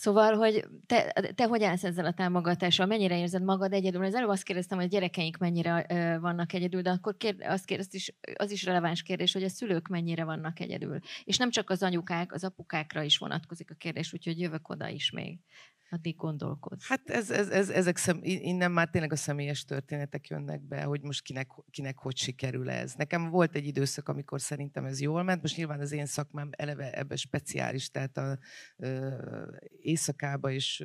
Szóval, hogy te, te hogy állsz ezzel a támogatással? Mennyire érzed magad egyedül? Az előbb azt kérdeztem, hogy a gyerekeink mennyire vannak egyedül, de akkor kér, azt kérdez, is, az is releváns kérdés, hogy a szülők mennyire vannak egyedül. És nem csak az anyukák, az apukákra is vonatkozik a kérdés, úgyhogy jövök oda is még addig gondolkodsz? Hát ez, ez, ez, ezek szem, innen már tényleg a személyes történetek jönnek be, hogy most kinek, kinek hogy sikerül ez. Nekem volt egy időszak, amikor szerintem ez jól ment, most nyilván az én szakmám eleve ebbe speciális, tehát a, ö, éjszakába is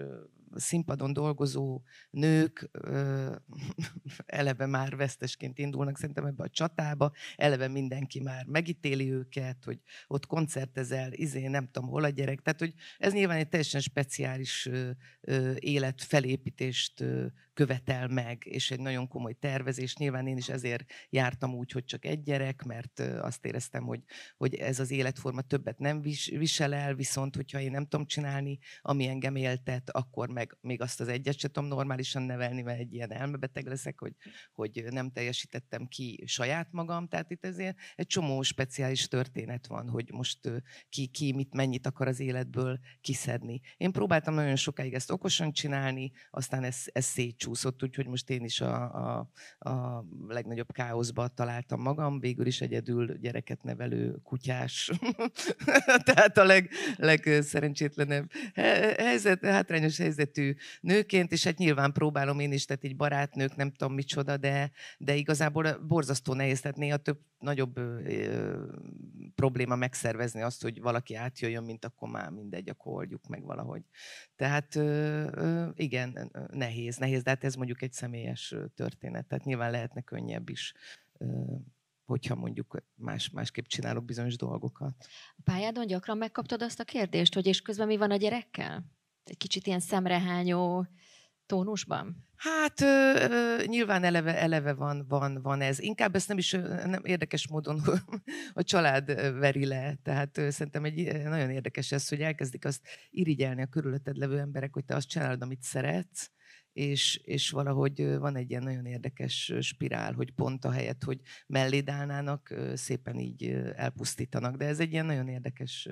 színpadon dolgozó nők ö, eleve már vesztesként indulnak szerintem ebbe a csatába, eleve mindenki már megítéli őket, hogy ott koncertezel, izé nem tudom hol a gyerek, tehát hogy ez nyilván egy teljesen speciális ö, ö, életfelépítést ö, követel meg, és egy nagyon komoly tervezés. Nyilván én is ezért jártam úgy, hogy csak egy gyerek, mert azt éreztem, hogy, hogy ez az életforma többet nem visel el, viszont hogyha én nem tudom csinálni, ami engem éltet, akkor meg még azt az egyet sem tudom normálisan nevelni, mert egy ilyen elmebeteg leszek, hogy, hogy nem teljesítettem ki saját magam. Tehát itt ezért egy csomó speciális történet van, hogy most ki, ki mit, mennyit akar az életből kiszedni. Én próbáltam nagyon sokáig ezt okosan csinálni, aztán ez, ez szétsúlott csúszott, úgyhogy most én is a, a, a legnagyobb káoszba találtam magam, végül is egyedül gyereket nevelő kutyás, tehát a leg, legszerencsétlenebb helyzet, hátrányos helyzetű nőként, és hát nyilván próbálom én is, tehát így barátnők, nem tudom micsoda, de, de igazából borzasztó nehéz, tehát néha több nagyobb ö, probléma megszervezni azt, hogy valaki átjöjjön, mint akkor már mindegy, akkor oldjuk meg valahogy. Tehát ö, ö, igen, nehéz, nehéz, de hát ez mondjuk egy személyes történet, tehát nyilván lehetne könnyebb is hogyha mondjuk más, másképp csinálok bizonyos dolgokat. A pályádon gyakran megkaptad azt a kérdést, hogy és közben mi van a gyerekkel? Egy kicsit ilyen szemrehányó tónusban? Hát ö, ö, nyilván eleve, eleve van, van, van ez. Inkább ezt nem is nem érdekes módon a család veri le. Tehát ö, szerintem egy, nagyon érdekes ez, hogy elkezdik azt irigyelni a körülötted levő emberek, hogy te azt csinálod, amit szeretsz, és, és valahogy van egy ilyen nagyon érdekes spirál, hogy pont a helyet, hogy állnának, szépen így elpusztítanak. De ez egy ilyen nagyon érdekes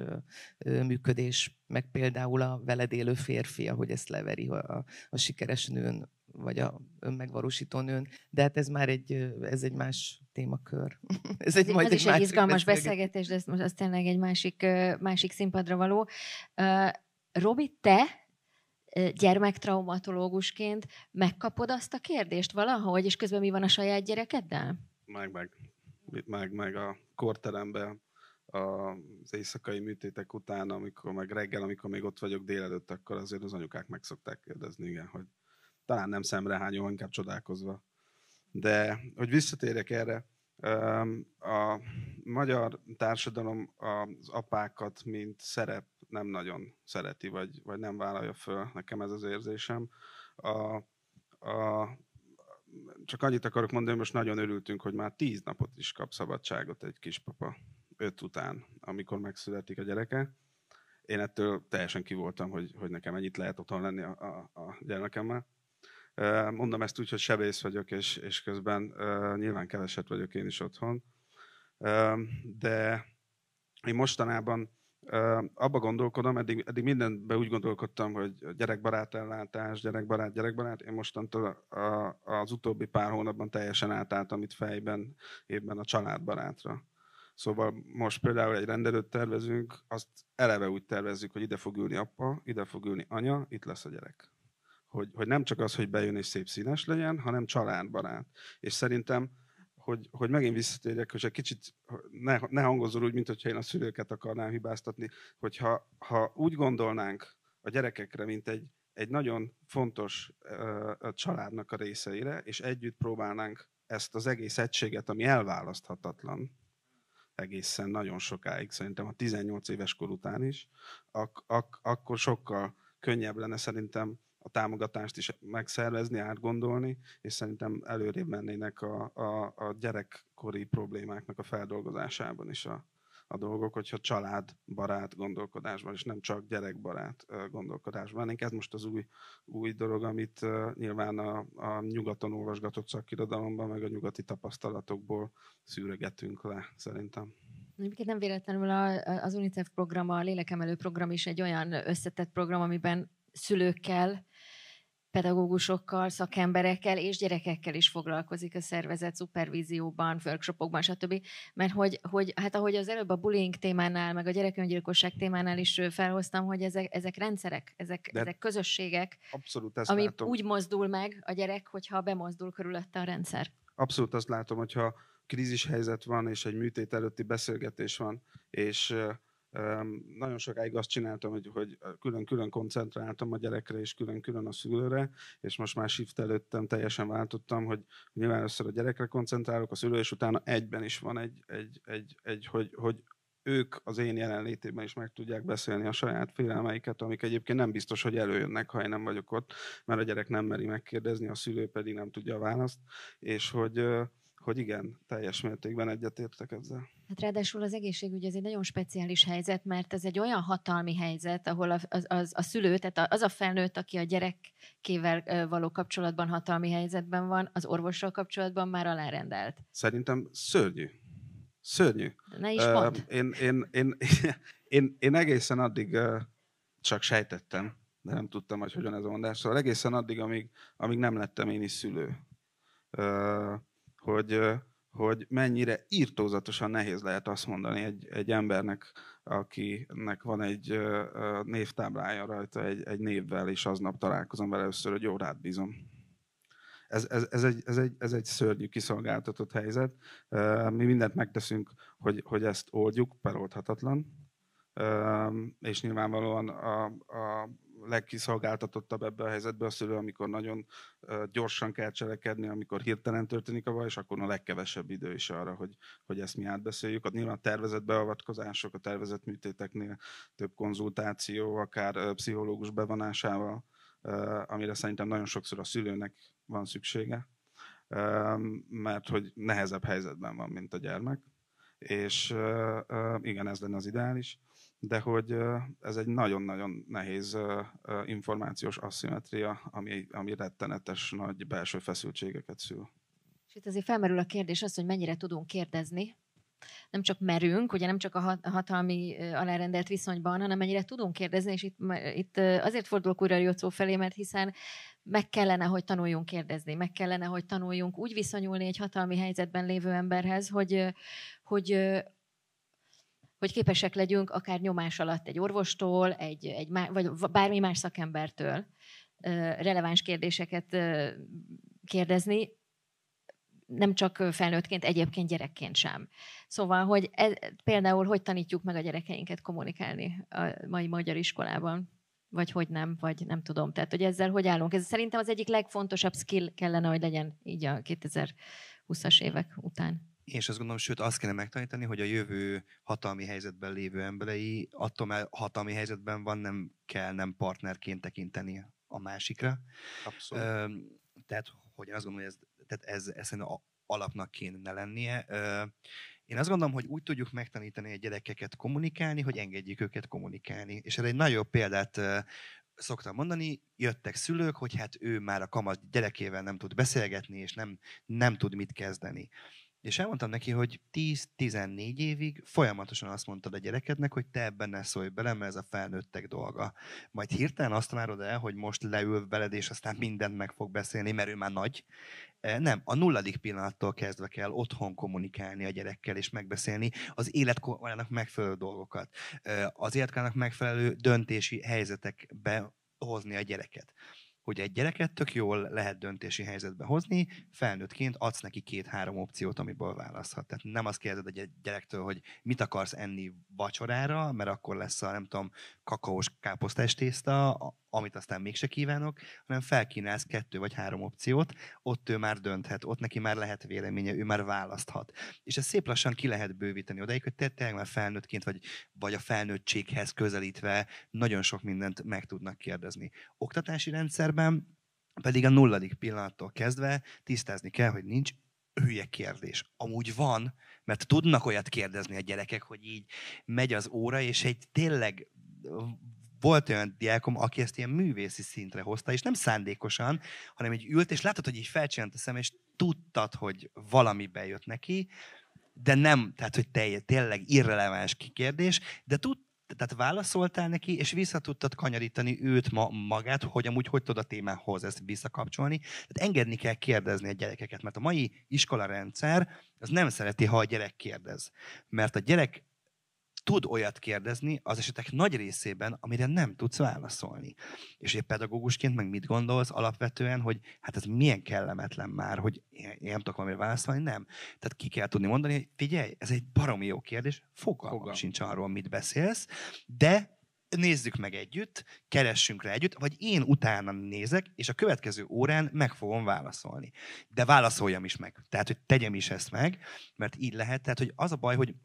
működés, meg például a veled élő férfi, ahogy ezt leveri a, a sikeres nőn, vagy a önmegvalósító nőn. De hát ez már egy, ez egy más témakör. ez egy, majd ez egy is egy izgalmas beszélgetés, de ez most az tényleg egy másik, másik színpadra való. Robi, te gyermektraumatológusként megkapod azt a kérdést valahogy, és közben mi van a saját gyerekeddel? Meg, meg. Meg, meg a korteremben az éjszakai műtétek után, amikor meg reggel, amikor még ott vagyok délelőtt, akkor azért az anyukák meg szokták kérdezni, igen, hogy talán nem szemrehányó, inkább csodálkozva. De hogy visszatérjek erre, a magyar társadalom az apákat, mint szerep nem nagyon szereti, vagy, vagy nem vállalja föl, nekem ez az érzésem. A, a, csak annyit akarok mondani, hogy most nagyon örültünk, hogy már tíz napot is kap szabadságot egy kispapa öt után, amikor megszületik a gyereke. Én ettől teljesen kivoltam, hogy, hogy nekem ennyit lehet otthon lenni a, a, a gyermekemmel. Mondom ezt úgy, hogy sebész vagyok, és, és közben nyilván keveset vagyok én is otthon. de én mostanában abba gondolkodom, eddig, eddig mindenben úgy gondolkodtam, hogy gyerekbarát ellátás, gyerekbarát, gyerekbarát. Én mostantól a, a, az utóbbi pár hónapban teljesen átálltam itt fejben, évben a családbarátra. Szóval most például egy rendelőt tervezünk, azt eleve úgy tervezzük, hogy ide fog ülni apa, ide fog ülni anya, itt lesz a gyerek. Hogy, hogy nem csak az, hogy bejön és szép színes legyen, hanem családbarát. És szerintem hogy, hogy megint visszatérjek, hogy egy kicsit ne, ne hangozol úgy, mint én a szülőket akarnám hibáztatni, hogyha ha úgy gondolnánk a gyerekekre, mint egy, egy nagyon fontos uh, a családnak a részeire, és együtt próbálnánk ezt az egész egységet, ami elválaszthatatlan, egészen nagyon sokáig, szerintem a 18 éves kor után is, ak- ak- akkor sokkal könnyebb lenne szerintem a támogatást is megszervezni, átgondolni, és szerintem előrébb mennének a, a, a gyerekkori problémáknak a feldolgozásában is a, a dolgok, hogyha családbarát gondolkodásban, és nem csak gyerekbarát gondolkodásban. Én ez most az új, új dolog, amit nyilván a, a nyugaton olvasgatott szakirodalomban, meg a nyugati tapasztalatokból szűregetünk le, szerintem. Egyébként nem véletlenül az UNICEF program, a lélekemelő program is egy olyan összetett program, amiben szülőkkel, pedagógusokkal, szakemberekkel és gyerekekkel is foglalkozik a szervezet szupervízióban, workshopokban, stb. Mert hogy, hogy hát ahogy az előbb a bullying témánál, meg a gyereköngyilkosság témánál is felhoztam, hogy ezek, ezek rendszerek, ezek, De ezek közösségek, abszolút ezt ami látom. úgy mozdul meg a gyerek, hogyha bemozdul körülötte a rendszer. Abszolút azt látom, hogyha krízis helyzet van, és egy műtét előtti beszélgetés van, és nagyon sokáig azt csináltam, hogy, hogy külön-külön koncentráltam a gyerekre, és külön-külön a szülőre, és most már shift előttem teljesen váltottam, hogy nyilván először a gyerekre koncentrálok, a szülő, és utána egyben is van egy, egy, egy, egy hogy, hogy ők az én jelenlétében is meg tudják beszélni a saját félelmeiket, amik egyébként nem biztos, hogy előjönnek, ha én nem vagyok ott, mert a gyerek nem meri megkérdezni, a szülő pedig nem tudja a választ, és hogy, hogy igen, teljes mértékben egyetértek ezzel. Hát ráadásul az egészségügy ez egy nagyon speciális helyzet, mert ez egy olyan hatalmi helyzet, ahol az, az, az a szülő, tehát az a felnőtt, aki a gyerekkével való kapcsolatban hatalmi helyzetben van, az orvossal kapcsolatban már alárendelt. Szerintem szörnyű. Szörnyű. Ne is uh, én, Én, én, én, én, én egészen addig uh, csak sejtettem, de nem tudtam, hogy hogyan ez a mondás. Szóval egészen addig, amíg, amíg nem lettem én is szülő. Uh, hogy, hogy mennyire írtózatosan nehéz lehet azt mondani egy, egy embernek, akinek van egy névtáblája rajta egy, egy névvel, és aznap találkozom vele először, hogy jó, rád bízom. Ez, ez, ez, egy, ez, egy, ez egy szörnyű kiszolgáltatott helyzet. Mi mindent megteszünk, hogy, hogy ezt oldjuk, feloldhatatlan. És nyilvánvalóan a, a, legkiszolgáltatottabb ebben a helyzetben a szülő, amikor nagyon gyorsan kell cselekedni, amikor hirtelen történik a baj, és akkor a legkevesebb idő is arra, hogy, hogy ezt mi átbeszéljük. Ott nyilván a tervezett beavatkozások, a tervezett műtéteknél több konzultáció, akár pszichológus bevonásával, amire szerintem nagyon sokszor a szülőnek van szüksége, mert hogy nehezebb helyzetben van, mint a gyermek és igen, ez lenne az ideális de hogy ez egy nagyon-nagyon nehéz információs asszimetria, ami, ami rettenetes nagy belső feszültségeket szül. És itt azért felmerül a kérdés az, hogy mennyire tudunk kérdezni, nem csak merünk, ugye nem csak a hatalmi alárendelt viszonyban, hanem mennyire tudunk kérdezni, és itt, itt azért fordulok újra Jocó felé, mert hiszen meg kellene, hogy tanuljunk kérdezni, meg kellene, hogy tanuljunk úgy viszonyulni egy hatalmi helyzetben lévő emberhez, hogy, hogy hogy képesek legyünk akár nyomás alatt egy orvostól, egy, egy má, vagy bármi más szakembertől releváns kérdéseket kérdezni, nem csak felnőttként, egyébként gyerekként sem. Szóval, hogy ez, például hogy tanítjuk meg a gyerekeinket kommunikálni a mai magyar iskolában vagy hogy nem, vagy nem tudom. Tehát, hogy ezzel hogy állunk. Ez szerintem az egyik legfontosabb skill kellene, hogy legyen így a 2020-as évek után. Én is azt gondolom, sőt azt kéne megtanítani, hogy a jövő hatalmi helyzetben lévő emberei attól már hatalmi helyzetben van, nem kell nem partnerként tekinteni a másikra. Abszolút. Ö, tehát, hogy azt gondolom, hogy ez, tehát ez, ez a alapnak kéne lennie. Ö, én azt gondolom, hogy úgy tudjuk megtanítani a gyerekeket kommunikálni, hogy engedjük őket kommunikálni. És erre egy nagyon példát szoktam mondani, jöttek szülők, hogy hát ő már a kamasz gyerekével nem tud beszélgetni, és nem, nem tud mit kezdeni. És elmondtam neki, hogy 10-14 évig folyamatosan azt mondtad a gyerekednek, hogy te ebben ne szólj bele, mert ez a felnőttek dolga. Majd hirtelen azt várod el, hogy most leül veled, és aztán mindent meg fog beszélni, mert ő már nagy. E, nem, a nulladik pillanattól kezdve kell otthon kommunikálni a gyerekkel, és megbeszélni az életkorának megfelelő dolgokat, e, az életkorának megfelelő döntési helyzetekbe hozni a gyereket hogy egy gyereket tök jól lehet döntési helyzetbe hozni, felnőttként adsz neki két-három opciót, amiből választhat. Tehát nem azt kérdezed egy gyerektől, hogy mit akarsz enni vacsorára, mert akkor lesz a, nem tudom, kakaós káposztás tészta, amit aztán mégse kívánok, hanem felkínálsz kettő vagy három opciót, ott ő már dönthet, ott neki már lehet véleménye, ő már választhat. És ez szép lassan ki lehet bővíteni odaig, hogy tényleg már felnőttként vagy, vagy a felnőttséghez közelítve nagyon sok mindent meg tudnak kérdezni. Oktatási rendszer rendszerben, pedig a nulladik pillanattól kezdve tisztázni kell, hogy nincs hülye kérdés. Amúgy van, mert tudnak olyat kérdezni a gyerekek, hogy így megy az óra, és egy tényleg volt olyan diákom, aki ezt ilyen művészi szintre hozta, és nem szándékosan, hanem így ült, és látod, hogy így felcsinált a szem, és tudtad, hogy valami bejött neki, de nem, tehát hogy tényleg irreleváns kikérdés, de tud, tehát válaszoltál neki, és vissza tudtad kanyarítani őt ma magát, hogy amúgy hogy tudod a témához ezt visszakapcsolni. Tehát engedni kell kérdezni a gyerekeket, mert a mai iskolarendszer az nem szereti, ha a gyerek kérdez. Mert a gyerek tud olyat kérdezni az esetek nagy részében, amire nem tudsz válaszolni. És egy pedagógusként meg mit gondolsz alapvetően, hogy hát ez milyen kellemetlen már, hogy én nem tudok valamire válaszolni, nem. Tehát ki kell tudni mondani, hogy figyelj, ez egy baromi jó kérdés, fogalmam Fogal. sincs arról, mit beszélsz, de nézzük meg együtt, keressünk rá együtt, vagy én utána nézek, és a következő órán meg fogom válaszolni. De válaszoljam is meg. Tehát, hogy tegyem is ezt meg, mert így lehet. Tehát, hogy az a baj, hogy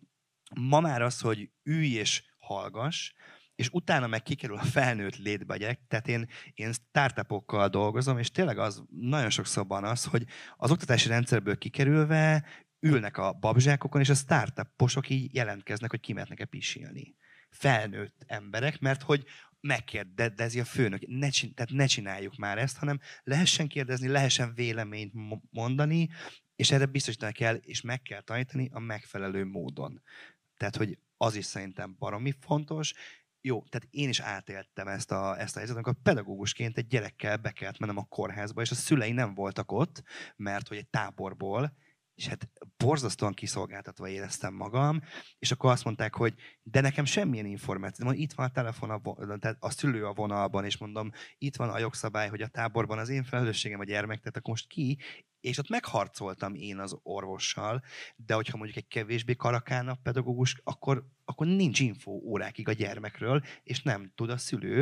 ma már az, hogy ülj és hallgass, és utána meg kikerül a felnőtt létbe gyerek. Tehát én, én startupokkal dolgozom, és tényleg az nagyon sok van az, hogy az oktatási rendszerből kikerülve ülnek a babzsákokon, és a startuposok így jelentkeznek, hogy kimetnek-e pisilni. Felnőtt emberek, mert hogy megkérdezi a főnök, ne, csin- tehát ne csináljuk már ezt, hanem lehessen kérdezni, lehessen véleményt mondani, és erre biztosítani kell, és meg kell tanítani a megfelelő módon. Tehát, hogy az is szerintem baromi fontos. Jó, tehát én is átéltem ezt a, ezt a helyzetet, amikor pedagógusként egy gyerekkel be kellett mennem a kórházba, és a szülei nem voltak ott, mert hogy egy táborból és hát borzasztóan kiszolgáltatva éreztem magam, és akkor azt mondták, hogy de nekem semmilyen információ, mondom, itt van a telefon, a, tehát a szülő a vonalban, és mondom, itt van a jogszabály, hogy a táborban az én felelősségem a gyermek, tehát akkor most ki, és ott megharcoltam én az orvossal, de hogyha mondjuk egy kevésbé a pedagógus, akkor, akkor nincs info órákig a gyermekről, és nem tud a szülő.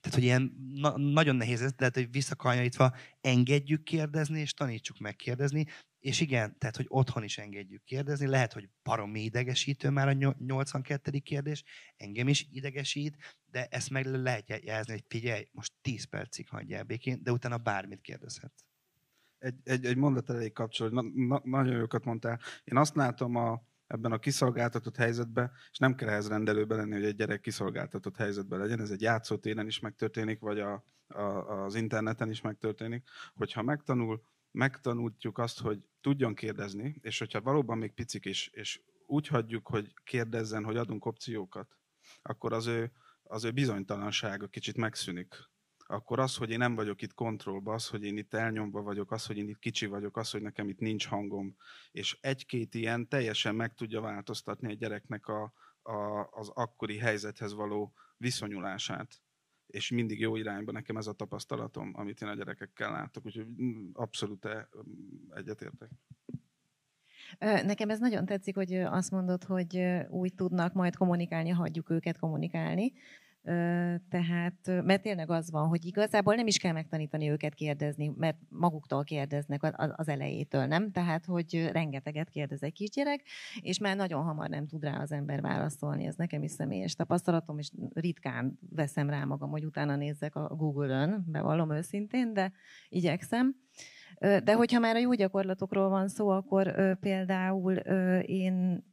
Tehát, hogy ilyen na- nagyon nehéz ez, de hát, hogy visszakanyarítva engedjük kérdezni, és tanítsuk megkérdezni, és igen, tehát, hogy otthon is engedjük kérdezni, lehet, hogy baromi idegesítő már a 82. kérdés, engem is idegesít, de ezt meg lehet jelzni, hogy figyelj, most 10 percig hagyjál békén, de utána bármit kérdezhet. Egy, egy, egy mondat elég kapcsolatban, na, na, nagyon jókat mondtál. Én azt látom a, ebben a kiszolgáltatott helyzetben, és nem kell ehhez rendelőben, lenni, hogy egy gyerek kiszolgáltatott helyzetben legyen, ez egy játszótéren is megtörténik, vagy a, a, az interneten is megtörténik, hogyha megtanul megtanultjuk azt, hogy tudjon kérdezni, és hogyha valóban még picik is, és úgy hagyjuk, hogy kérdezzen, hogy adunk opciókat, akkor az ő, az ő bizonytalansága kicsit megszűnik. Akkor az, hogy én nem vagyok itt kontrollba, az, hogy én itt elnyomva vagyok, az, hogy én itt kicsi vagyok, az, hogy nekem itt nincs hangom. És egy-két ilyen teljesen meg tudja változtatni a gyereknek a, a, az akkori helyzethez való viszonyulását és mindig jó irányba nekem ez a tapasztalatom, amit én a gyerekekkel látok, úgyhogy mm, abszolút eh, mm, egyetértek. Nekem ez nagyon tetszik, hogy azt mondod, hogy úgy tudnak majd kommunikálni, hagyjuk őket kommunikálni. Tehát, mert tényleg az van, hogy igazából nem is kell megtanítani őket kérdezni, mert maguktól kérdeznek az elejétől, nem? Tehát, hogy rengeteget kérdez egy kisgyerek, és már nagyon hamar nem tud rá az ember válaszolni. Ez nekem is személyes tapasztalatom, és ritkán veszem rá magam, hogy utána nézzek a Google-ön, bevallom őszintén, de igyekszem. De hogyha már a jó gyakorlatokról van szó, akkor például én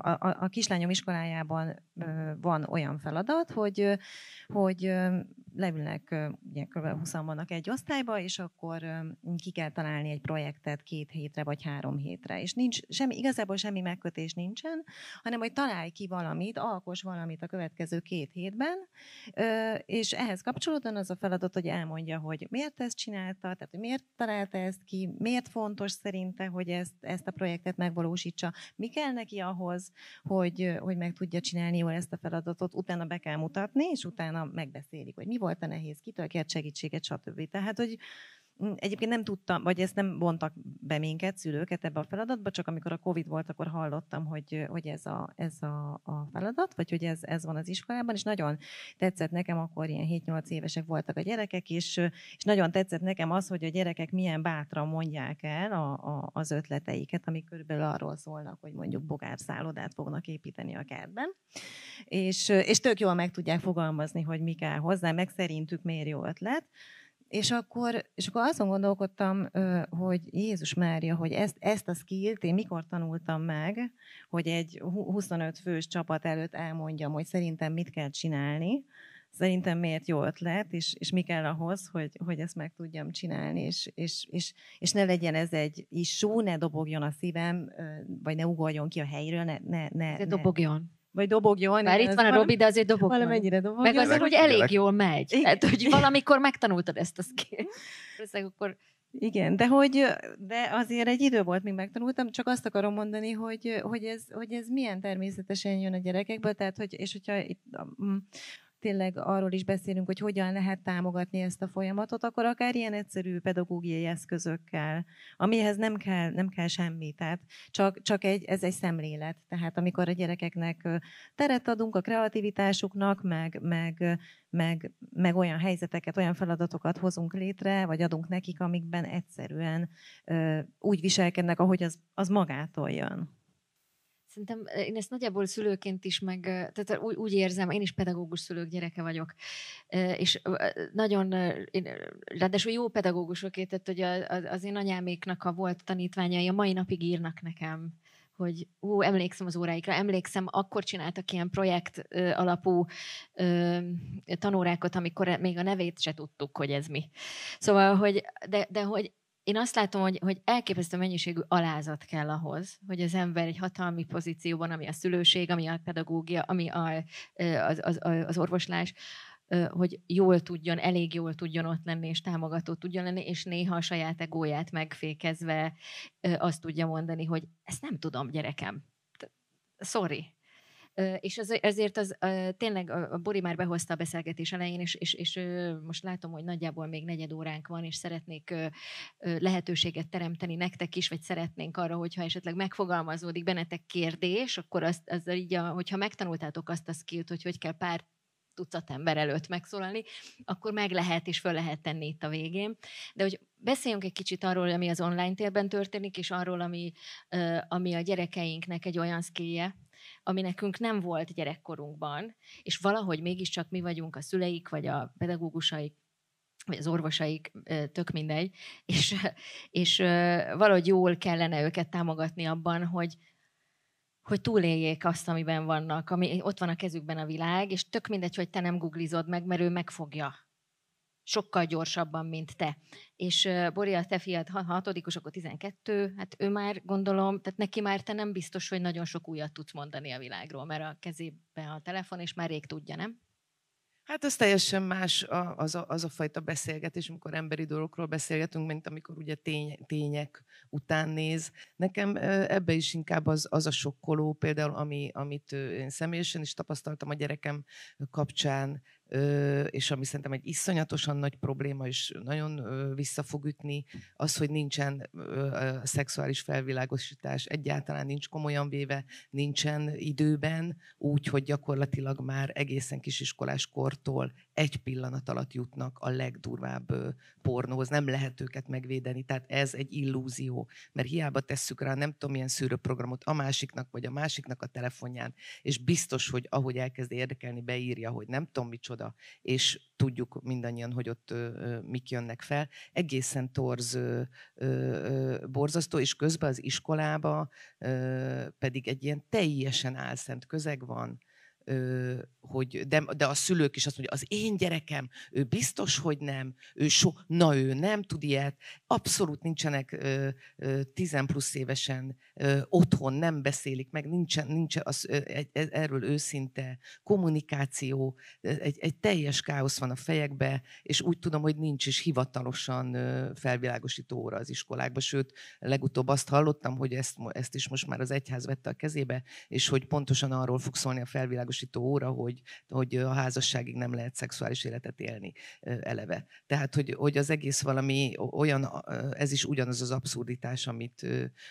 a, a, kislányom iskolájában van olyan feladat, hogy, hogy leülnek, ugye kb. 20 mm. vannak egy osztályba, és akkor ki kell találni egy projektet két hétre vagy három hétre. És nincs semmi, igazából semmi megkötés nincsen, hanem hogy találj ki valamit, alkos valamit a következő két hétben, és ehhez kapcsolódóan az a feladat, hogy elmondja, hogy miért ezt csinálta, tehát hogy miért találta ezt ki, miért fontos szerinte, hogy ezt, ezt a projektet megvalósítsa, mi kell neki ahhoz, hogy, hogy meg tudja csinálni jól ezt a feladatot, utána be kell mutatni, és utána megbeszélik, hogy mi volt volt a nehéz, kitől kért segítséget, stb. Tehát, hogy Hm, egyébként nem tudtam, vagy ezt nem vontak be minket, szülőket ebbe a feladatba, csak amikor a Covid volt, akkor hallottam, hogy, hogy ez, a, ez a, a feladat, vagy hogy ez, ez van az iskolában, és nagyon tetszett nekem, akkor ilyen 7-8 évesek voltak a gyerekek, és, és nagyon tetszett nekem az, hogy a gyerekek milyen bátran mondják el a, a, az ötleteiket, amik körülbelül arról szólnak, hogy mondjuk bogárszállodát fognak építeni a kertben, és, és tök jól meg tudják fogalmazni, hogy mi kell hozzá, meg szerintük miért jó ötlet, és akkor, és akkor azon gondolkodtam, hogy Jézus Mária, hogy ezt, ezt a skillt én mikor tanultam meg, hogy egy 25 fős csapat előtt elmondjam, hogy szerintem mit kell csinálni, szerintem miért jó ötlet, és, és mi kell ahhoz, hogy, hogy ezt meg tudjam csinálni, és, és, és, és ne legyen ez egy is só, ne dobogjon a szívem, vagy ne ugorjon ki a helyről, ne... ne, ne, ne. dobogjon vagy dobogjon. Már itt van a Robi, de azért dobogjon. Valamennyire dobogjon. Meg azért, hogy elég jól megy. Tehát, hogy valamikor megtanultad ezt a skillt. akkor igen, de hogy de azért egy idő volt, míg megtanultam, csak azt akarom mondani, hogy, hogy, ez, hogy ez milyen természetesen jön a gyerekekből, tehát hogy, és hogyha itt, mm, tényleg arról is beszélünk, hogy hogyan lehet támogatni ezt a folyamatot, akkor akár ilyen egyszerű pedagógiai eszközökkel, amihez nem kell, nem kell semmi, tehát csak, csak egy, ez egy szemlélet. Tehát amikor a gyerekeknek teret adunk a kreativitásuknak, meg, meg, meg, meg olyan helyzeteket, olyan feladatokat hozunk létre, vagy adunk nekik, amikben egyszerűen úgy viselkednek, ahogy az, az magától jön. Szerintem én ezt nagyjából szülőként is meg, tehát úgy, úgy érzem, én is pedagógus szülők gyereke vagyok, és nagyon, én, ráadásul jó pedagógusok tehát hogy az én anyáméknak a volt tanítványai a mai napig írnak nekem, hogy ú, emlékszem az óráikra, emlékszem, akkor csináltak ilyen projekt ö, alapú ö, tanórákat, amikor e, még a nevét se tudtuk, hogy ez mi. Szóval, hogy, de, de hogy én azt látom, hogy, hogy elképesztő mennyiségű alázat kell ahhoz, hogy az ember egy hatalmi pozícióban, ami a szülőség, ami a pedagógia, ami a, az, az, az orvoslás, hogy jól tudjon, elég jól tudjon ott lenni, és támogató tudjon lenni, és néha a saját egóját megfékezve azt tudja mondani, hogy ezt nem tudom, gyerekem. Sorry, és ez, ezért az tényleg a Bori már behozta a beszélgetés elején, és, és, és most látom, hogy nagyjából még negyed óránk van, és szeretnék lehetőséget teremteni nektek is, vagy szeretnénk arra, hogyha esetleg megfogalmazódik bennetek kérdés, akkor azt, az így a, hogyha megtanultátok azt a skillt, hogy hogy kell pár tucat ember előtt megszólalni, akkor meg lehet és föl lehet tenni itt a végén. De hogy beszéljünk egy kicsit arról, ami az online térben történik, és arról, ami, ami a gyerekeinknek egy olyan skillje, ami nekünk nem volt gyerekkorunkban, és valahogy mégiscsak mi vagyunk a szüleik, vagy a pedagógusaik, vagy az orvosaik, tök mindegy, és, és valahogy jól kellene őket támogatni abban, hogy, hogy túléljék azt, amiben vannak, ami ott van a kezükben a világ, és tök mindegy, hogy te nem googlizod meg, mert ő megfogja sokkal gyorsabban, mint te. És Bori, a te fiad hatodikus, akkor 12, hát ő már gondolom, tehát neki már te nem biztos, hogy nagyon sok újat tudsz mondani a világról, mert a kezébe a telefon, és már rég tudja, nem? Hát ez teljesen más az a, az a fajta beszélgetés, amikor emberi dolgokról beszélgetünk, mint amikor ugye tény, tények után néz. Nekem ebbe is inkább az, az a sokkoló, például ami, amit én személyesen is tapasztaltam a gyerekem kapcsán, és ami szerintem egy iszonyatosan nagy probléma, és nagyon vissza fog ütni, az, hogy nincsen szexuális felvilágosítás, egyáltalán nincs komolyan véve, nincsen időben, úgy, hogy gyakorlatilag már egészen kisiskolás kortól egy pillanat alatt jutnak a legdurvább pornóhoz, nem lehet őket megvédeni, tehát ez egy illúzió, mert hiába tesszük rá nem tudom milyen szűrőprogramot a másiknak, vagy a másiknak a telefonján, és biztos, hogy ahogy elkezd érdekelni, beírja, hogy nem tudom micsoda, oda, és tudjuk mindannyian, hogy ott ö, mik jönnek fel. Egészen torz, ö, ö, borzasztó, és közben az iskolába ö, pedig egy ilyen teljesen álszent közeg van, hogy de, de a szülők is azt mondják, az én gyerekem, ő biztos, hogy nem, ő so, na ő nem tud ilyet, abszolút nincsenek ö, ö, tizen plusz évesen ö, otthon, nem beszélik meg, nincsen, nincsen az, ö, egy, e, erről őszinte kommunikáció, egy, egy teljes káosz van a fejekbe, és úgy tudom, hogy nincs is hivatalosan ö, felvilágosító óra az iskolákban, sőt, legutóbb azt hallottam, hogy ezt, ezt is most már az egyház vette a kezébe, és hogy pontosan arról fog szólni a felvilágosító tudatosító óra, hogy, hogy a házasságig nem lehet szexuális életet élni eleve. Tehát, hogy, hogy az egész valami olyan, ez is ugyanaz az abszurditás, amit,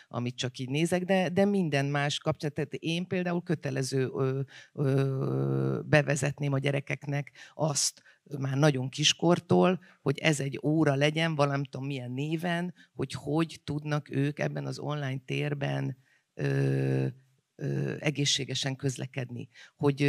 amit csak így nézek, de, de minden más kapcsolat, Tehát én például kötelező ö, ö, bevezetném a gyerekeknek azt, már nagyon kiskortól, hogy ez egy óra legyen, valam tudom milyen néven, hogy hogy tudnak ők ebben az online térben ö, egészségesen közlekedni, hogy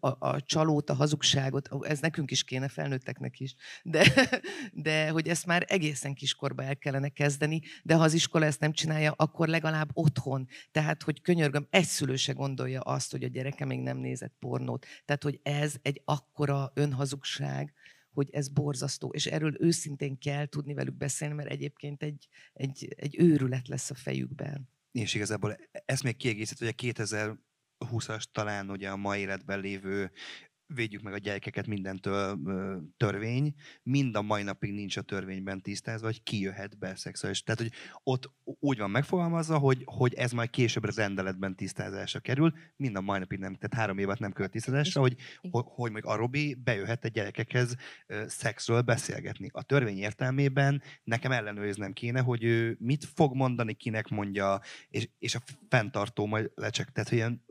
a, a csalót, a hazugságot, ez nekünk is kéne, felnőtteknek is, de, de hogy ezt már egészen kiskorba el kellene kezdeni, de ha az iskola ezt nem csinálja, akkor legalább otthon. Tehát, hogy könyörgöm, egy szülő se gondolja azt, hogy a gyereke még nem nézett pornót. Tehát, hogy ez egy akkora önhazugság, hogy ez borzasztó, és erről őszintén kell tudni velük beszélni, mert egyébként egy, egy, egy őrület lesz a fejükben és igazából e-, ezt még kiegészít, hogy a 2020-as talán ugye a mai életben lévő védjük meg a gyerekeket mindentől törvény, mind a mai napig nincs a törvényben tisztázva, hogy ki jöhet be szexuális. Tehát, hogy ott úgy van megfogalmazva, hogy, hogy ez majd később az rendeletben tisztázásra kerül, mind a mai napig nem, tehát három évet nem költ tisztázásra, hogy, hogy, hogy még a Robi bejöhet a gyerekekhez szexről beszélgetni. A törvény értelmében nekem ellenőriznem kéne, hogy ő mit fog mondani, kinek mondja, és, és a fenntartó majd lecsek. Tehát, hogy ilyen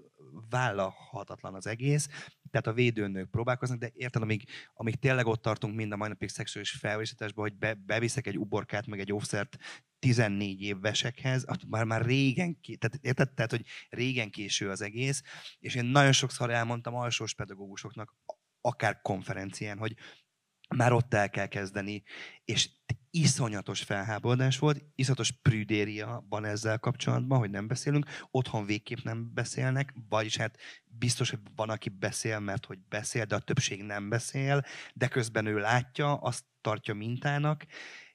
vállalhatatlan az egész, tehát a védőnők próbálkoznak, de érted, amíg, amíg tényleg ott tartunk mind a mai napig szexuális felvésítésben, hogy be, beviszek egy uborkát, meg egy óvszert 14 évesekhez, már, már régen, tehát, érted? Tehát, hogy régen késő az egész, és én nagyon sokszor elmondtam alsós pedagógusoknak, akár konferencián, hogy már ott el kell kezdeni, és iszonyatos felháborodás volt, iszonyatos prüdéria van ezzel kapcsolatban, hogy nem beszélünk, otthon végképp nem beszélnek, vagyis hát biztos, hogy van, aki beszél, mert hogy beszél, de a többség nem beszél, de közben ő látja, azt tartja mintának,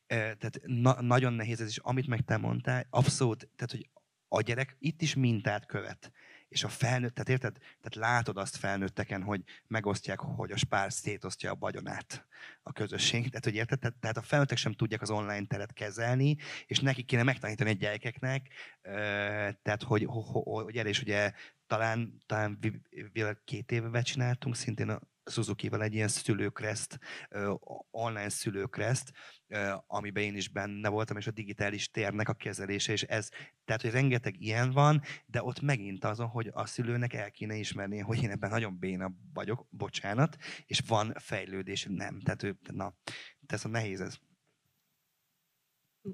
tehát na- nagyon nehéz ez is, amit meg te mondtál, abszolút, tehát hogy a gyerek itt is mintát követ és a felnőtt, tehát érted? Tehát látod azt felnőtteken, hogy megosztják, hogy a spár szétosztja a vagyonát a közösség. Tehát, hogy érted? Tehát, a felnőttek sem tudják az online teret kezelni, és nekik kéne megtanítani a gyerekeknek, tehát, hogy, hogy, hogy erre is ugye talán, talán két éve csináltunk szintén a Suzuki-val egy ilyen szülőkreszt, online szülőkreszt, amiben én is benne voltam, és a digitális térnek a kezelése, és ez, tehát, hogy rengeteg ilyen van, de ott megint azon, hogy a szülőnek el kéne ismerni, hogy én ebben nagyon béna vagyok, bocsánat, és van fejlődés, nem, tehát ő, na, tehát a nehéz ez.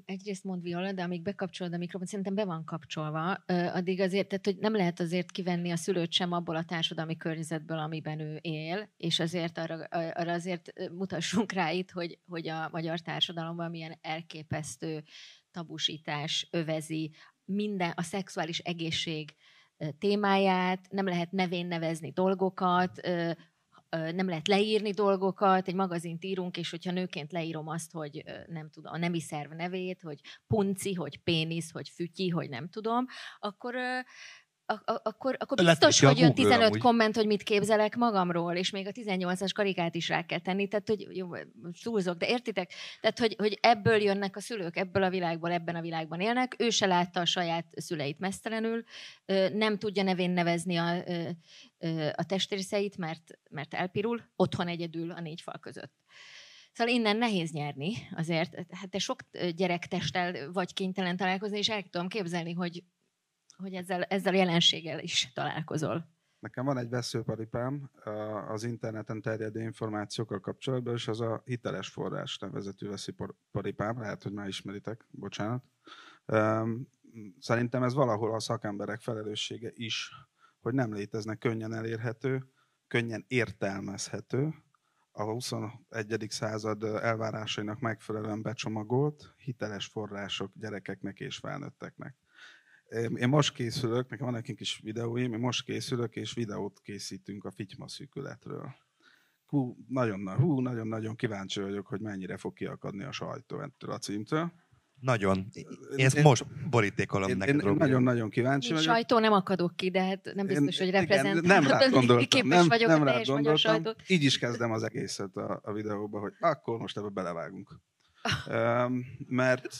Egyrészt mond Viola, de amíg bekapcsolod a mikrofon, szerintem be van kapcsolva, addig azért, tehát hogy nem lehet azért kivenni a szülőt sem abból a társadalmi környezetből, amiben ő él, és azért arra, arra azért mutassunk rá itt, hogy, hogy a magyar társadalomban milyen elképesztő tabusítás övezi minden, a szexuális egészség témáját, nem lehet nevén nevezni dolgokat, nem lehet leírni dolgokat, egy magazint írunk, és hogyha nőként leírom azt, hogy nem tudom, a nemi szerv nevét, hogy punci, hogy pénisz, hogy fütyi, hogy nem tudom, akkor akkor, akkor biztos, hogy jön 15 amúgy. komment, hogy mit képzelek magamról, és még a 18-as karikát is rá kell tenni, tehát hogy jó, túlzok, de értitek? Tehát, hogy, hogy ebből jönnek a szülők, ebből a világból, ebben a világban élnek, ő se látta a saját szüleit mesztelenül, nem tudja nevén nevezni a, a testrészeit, mert, mert elpirul, otthon egyedül a négy fal között. Szóval innen nehéz nyerni azért. Hát te sok gyerektestel vagy kénytelen találkozni, és el tudom képzelni, hogy hogy ezzel, ezzel a jelenséggel is találkozol. Nekem van egy veszőparipám az interneten terjedő információkkal kapcsolatban, és az a hiteles forrás nevezetű veszőparipám, lehet, hogy már ismeritek, bocsánat. Szerintem ez valahol a szakemberek felelőssége is, hogy nem léteznek könnyen elérhető, könnyen értelmezhető, a 21. század elvárásainak megfelelően becsomagolt hiteles források gyerekeknek és felnőtteknek. Én most készülök, nekem van nekünk is videóim, én most készülök, és videót készítünk a fityma szűkületről. Hú, nagyon, hú, nagyon-nagyon kíváncsi vagyok, hogy mennyire fog kiakadni a sajtó ettől a címtől. Nagyon. Én ezt én, most borítékolom én, neked, Én nagyon-nagyon kíváncsi vagyok. Sajtó nem akadok ki, de hát nem biztos, én, hogy reprezentálom. Nem rád gondoltam. Nem, vagyok nem rád gondoltam. Így is kezdem az egészet a, a videóba, hogy akkor most ebbe belevágunk. um, mert, mert...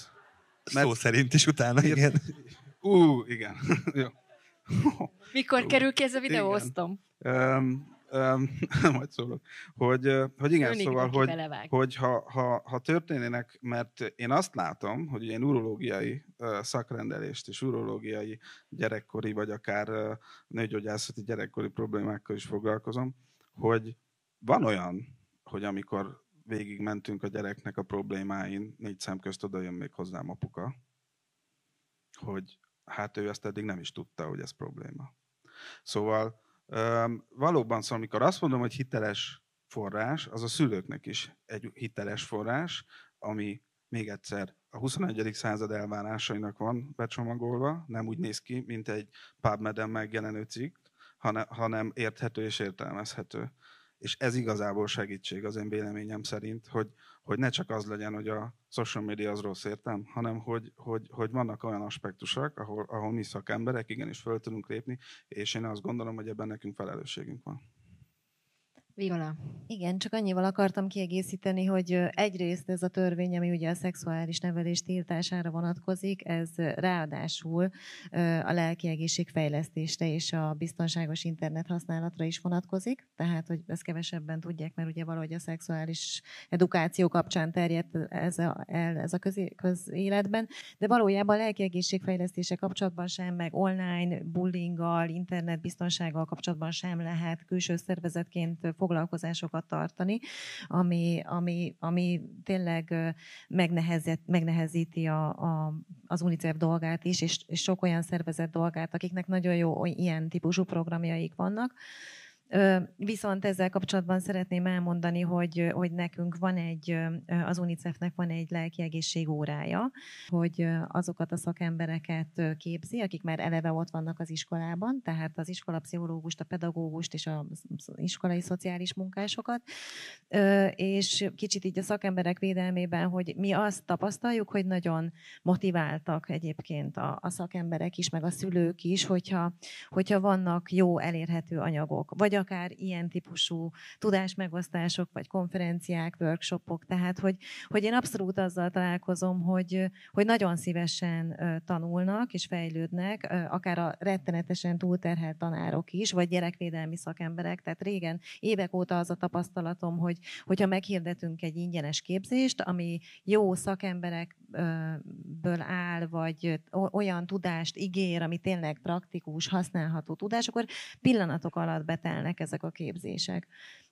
Szó szerint is utána, igen. Ú, uh, igen. Jó. Mikor uh, kerül ki ez a videó, igen. osztom. Um, um, majd szólok, hogy, hogy igen, Önig szóval, hogy, hogy ha, ha, ha történének mert én azt látom, hogy ilyen urológiai szakrendelést és urológiai gyerekkori, vagy akár nőgyógyászati gyerekkori problémákkal is foglalkozom, hogy van olyan, hogy amikor végigmentünk a gyereknek a problémáin, négy szem közt oda jön még hozzám apuka, hogy hát ő ezt eddig nem is tudta, hogy ez probléma. Szóval valóban, szóval amikor azt mondom, hogy hiteles forrás, az a szülőknek is egy hiteles forrás, ami még egyszer a 21. század elvárásainak van becsomagolva, nem úgy néz ki, mint egy PubMed-en megjelenő cikk, hanem, hanem érthető és értelmezhető és ez igazából segítség az én véleményem szerint, hogy, hogy ne csak az legyen, hogy a social media az rossz értem, hanem hogy, hogy, hogy vannak olyan aspektusok, ahol, ahol mi szakemberek igenis föl tudunk lépni, és én azt gondolom, hogy ebben nekünk felelősségünk van. Viola. Igen, csak annyival akartam kiegészíteni, hogy egyrészt ez a törvény, ami ugye a szexuális nevelés tiltására vonatkozik, ez ráadásul a lelki fejlesztésre és a biztonságos internet használatra is vonatkozik, tehát hogy ezt kevesebben tudják, mert ugye valahogy a szexuális edukáció kapcsán terjedt ez a, el ez a közé, közéletben, de valójában a lelki fejlesztése kapcsolatban sem, meg online bullinggal, internetbiztonsággal kapcsolatban sem lehet külső szervezetként foglalkozásokat tartani, ami, ami, ami tényleg megnehezít, megnehezíti a, a, az UNICEF dolgát is, és, és sok olyan szervezet dolgát, akiknek nagyon jó ilyen típusú programjaik vannak. Viszont ezzel kapcsolatban szeretném elmondani, hogy, hogy nekünk van egy, az UNICEF-nek van egy lelki egészség órája, hogy azokat a szakembereket képzi, akik már eleve ott vannak az iskolában, tehát az iskolapszichológust, a pedagógust és az iskolai szociális munkásokat, és kicsit így a szakemberek védelmében, hogy mi azt tapasztaljuk, hogy nagyon motiváltak egyébként a, a szakemberek is, meg a szülők is, hogyha, hogyha vannak jó elérhető anyagok, vagy vagy akár ilyen típusú tudásmegosztások, vagy konferenciák, workshopok, tehát hogy, hogy én abszolút azzal találkozom, hogy, hogy nagyon szívesen tanulnak és fejlődnek, akár a rettenetesen túlterhelt tanárok is, vagy gyerekvédelmi szakemberek, tehát régen évek óta az a tapasztalatom, hogy hogyha meghirdetünk egy ingyenes képzést, ami jó szakemberekből áll, vagy olyan tudást ígér, ami tényleg praktikus, használható tudás, akkor pillanatok alatt betel kellenek ezek a képzések.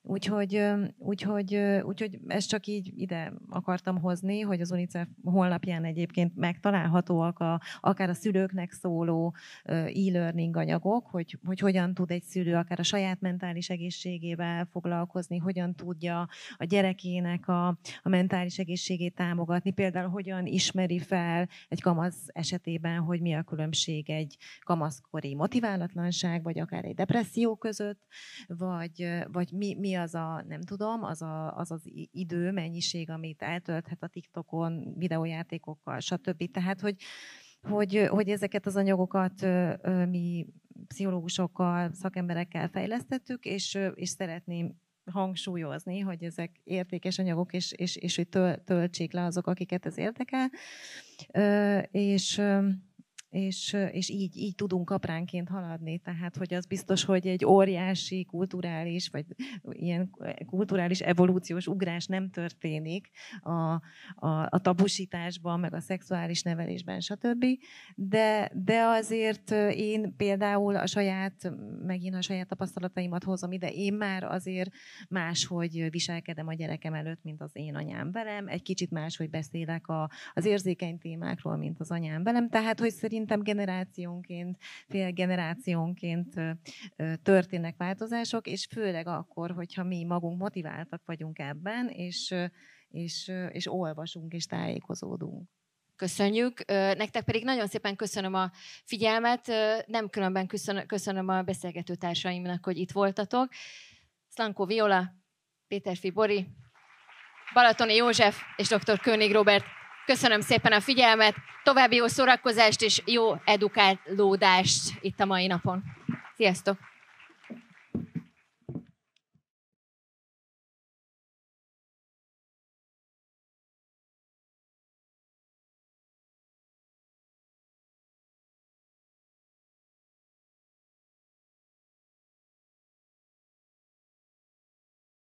Úgyhogy, úgyhogy, úgyhogy ezt csak így ide akartam hozni, hogy az UNICEF honlapján egyébként megtalálhatóak a, akár a szülőknek szóló e-learning anyagok, hogy, hogy hogyan tud egy szülő akár a saját mentális egészségével foglalkozni, hogyan tudja a gyerekének a, a mentális egészségét támogatni, például hogyan ismeri fel egy kamasz esetében, hogy mi a különbség egy kamaszkori motiválatlanság, vagy akár egy depresszió között, vagy, vagy mi, mi az a, nem tudom, az a, az, az idő, mennyiség, amit eltölthet a TikTokon, videójátékokkal, stb. Tehát, hogy, hogy, hogy ezeket az anyagokat mi pszichológusokkal, szakemberekkel fejlesztettük, és, és szeretném hangsúlyozni, hogy ezek értékes anyagok, és, és, és hogy töl, töltsék le azok, akiket ez érdekel. És és, és így, így tudunk apránként haladni. Tehát, hogy az biztos, hogy egy óriási kulturális, vagy ilyen kulturális evolúciós ugrás nem történik a, a, a tabusításban, meg a szexuális nevelésben, stb. De, de azért én például a saját, megint a saját tapasztalataimat hozom ide, én már azért máshogy viselkedem a gyerekem előtt, mint az én anyám velem, egy kicsit máshogy beszélek a, az érzékeny témákról, mint az anyám velem, tehát, hogy szerint szerintem generációnként, fél generációnként történnek változások, és főleg akkor, hogyha mi magunk motiváltak vagyunk ebben, és, és, és olvasunk és tájékozódunk. Köszönjük. Nektek pedig nagyon szépen köszönöm a figyelmet. Nem különben köszönöm a beszélgető társaimnak, hogy itt voltatok. Szlankó Viola, Péter Fibori, Balatoni József és dr. König Robert. Köszönöm szépen a figyelmet, további jó szórakozást és jó edukálódást itt a mai napon. Sziasztok!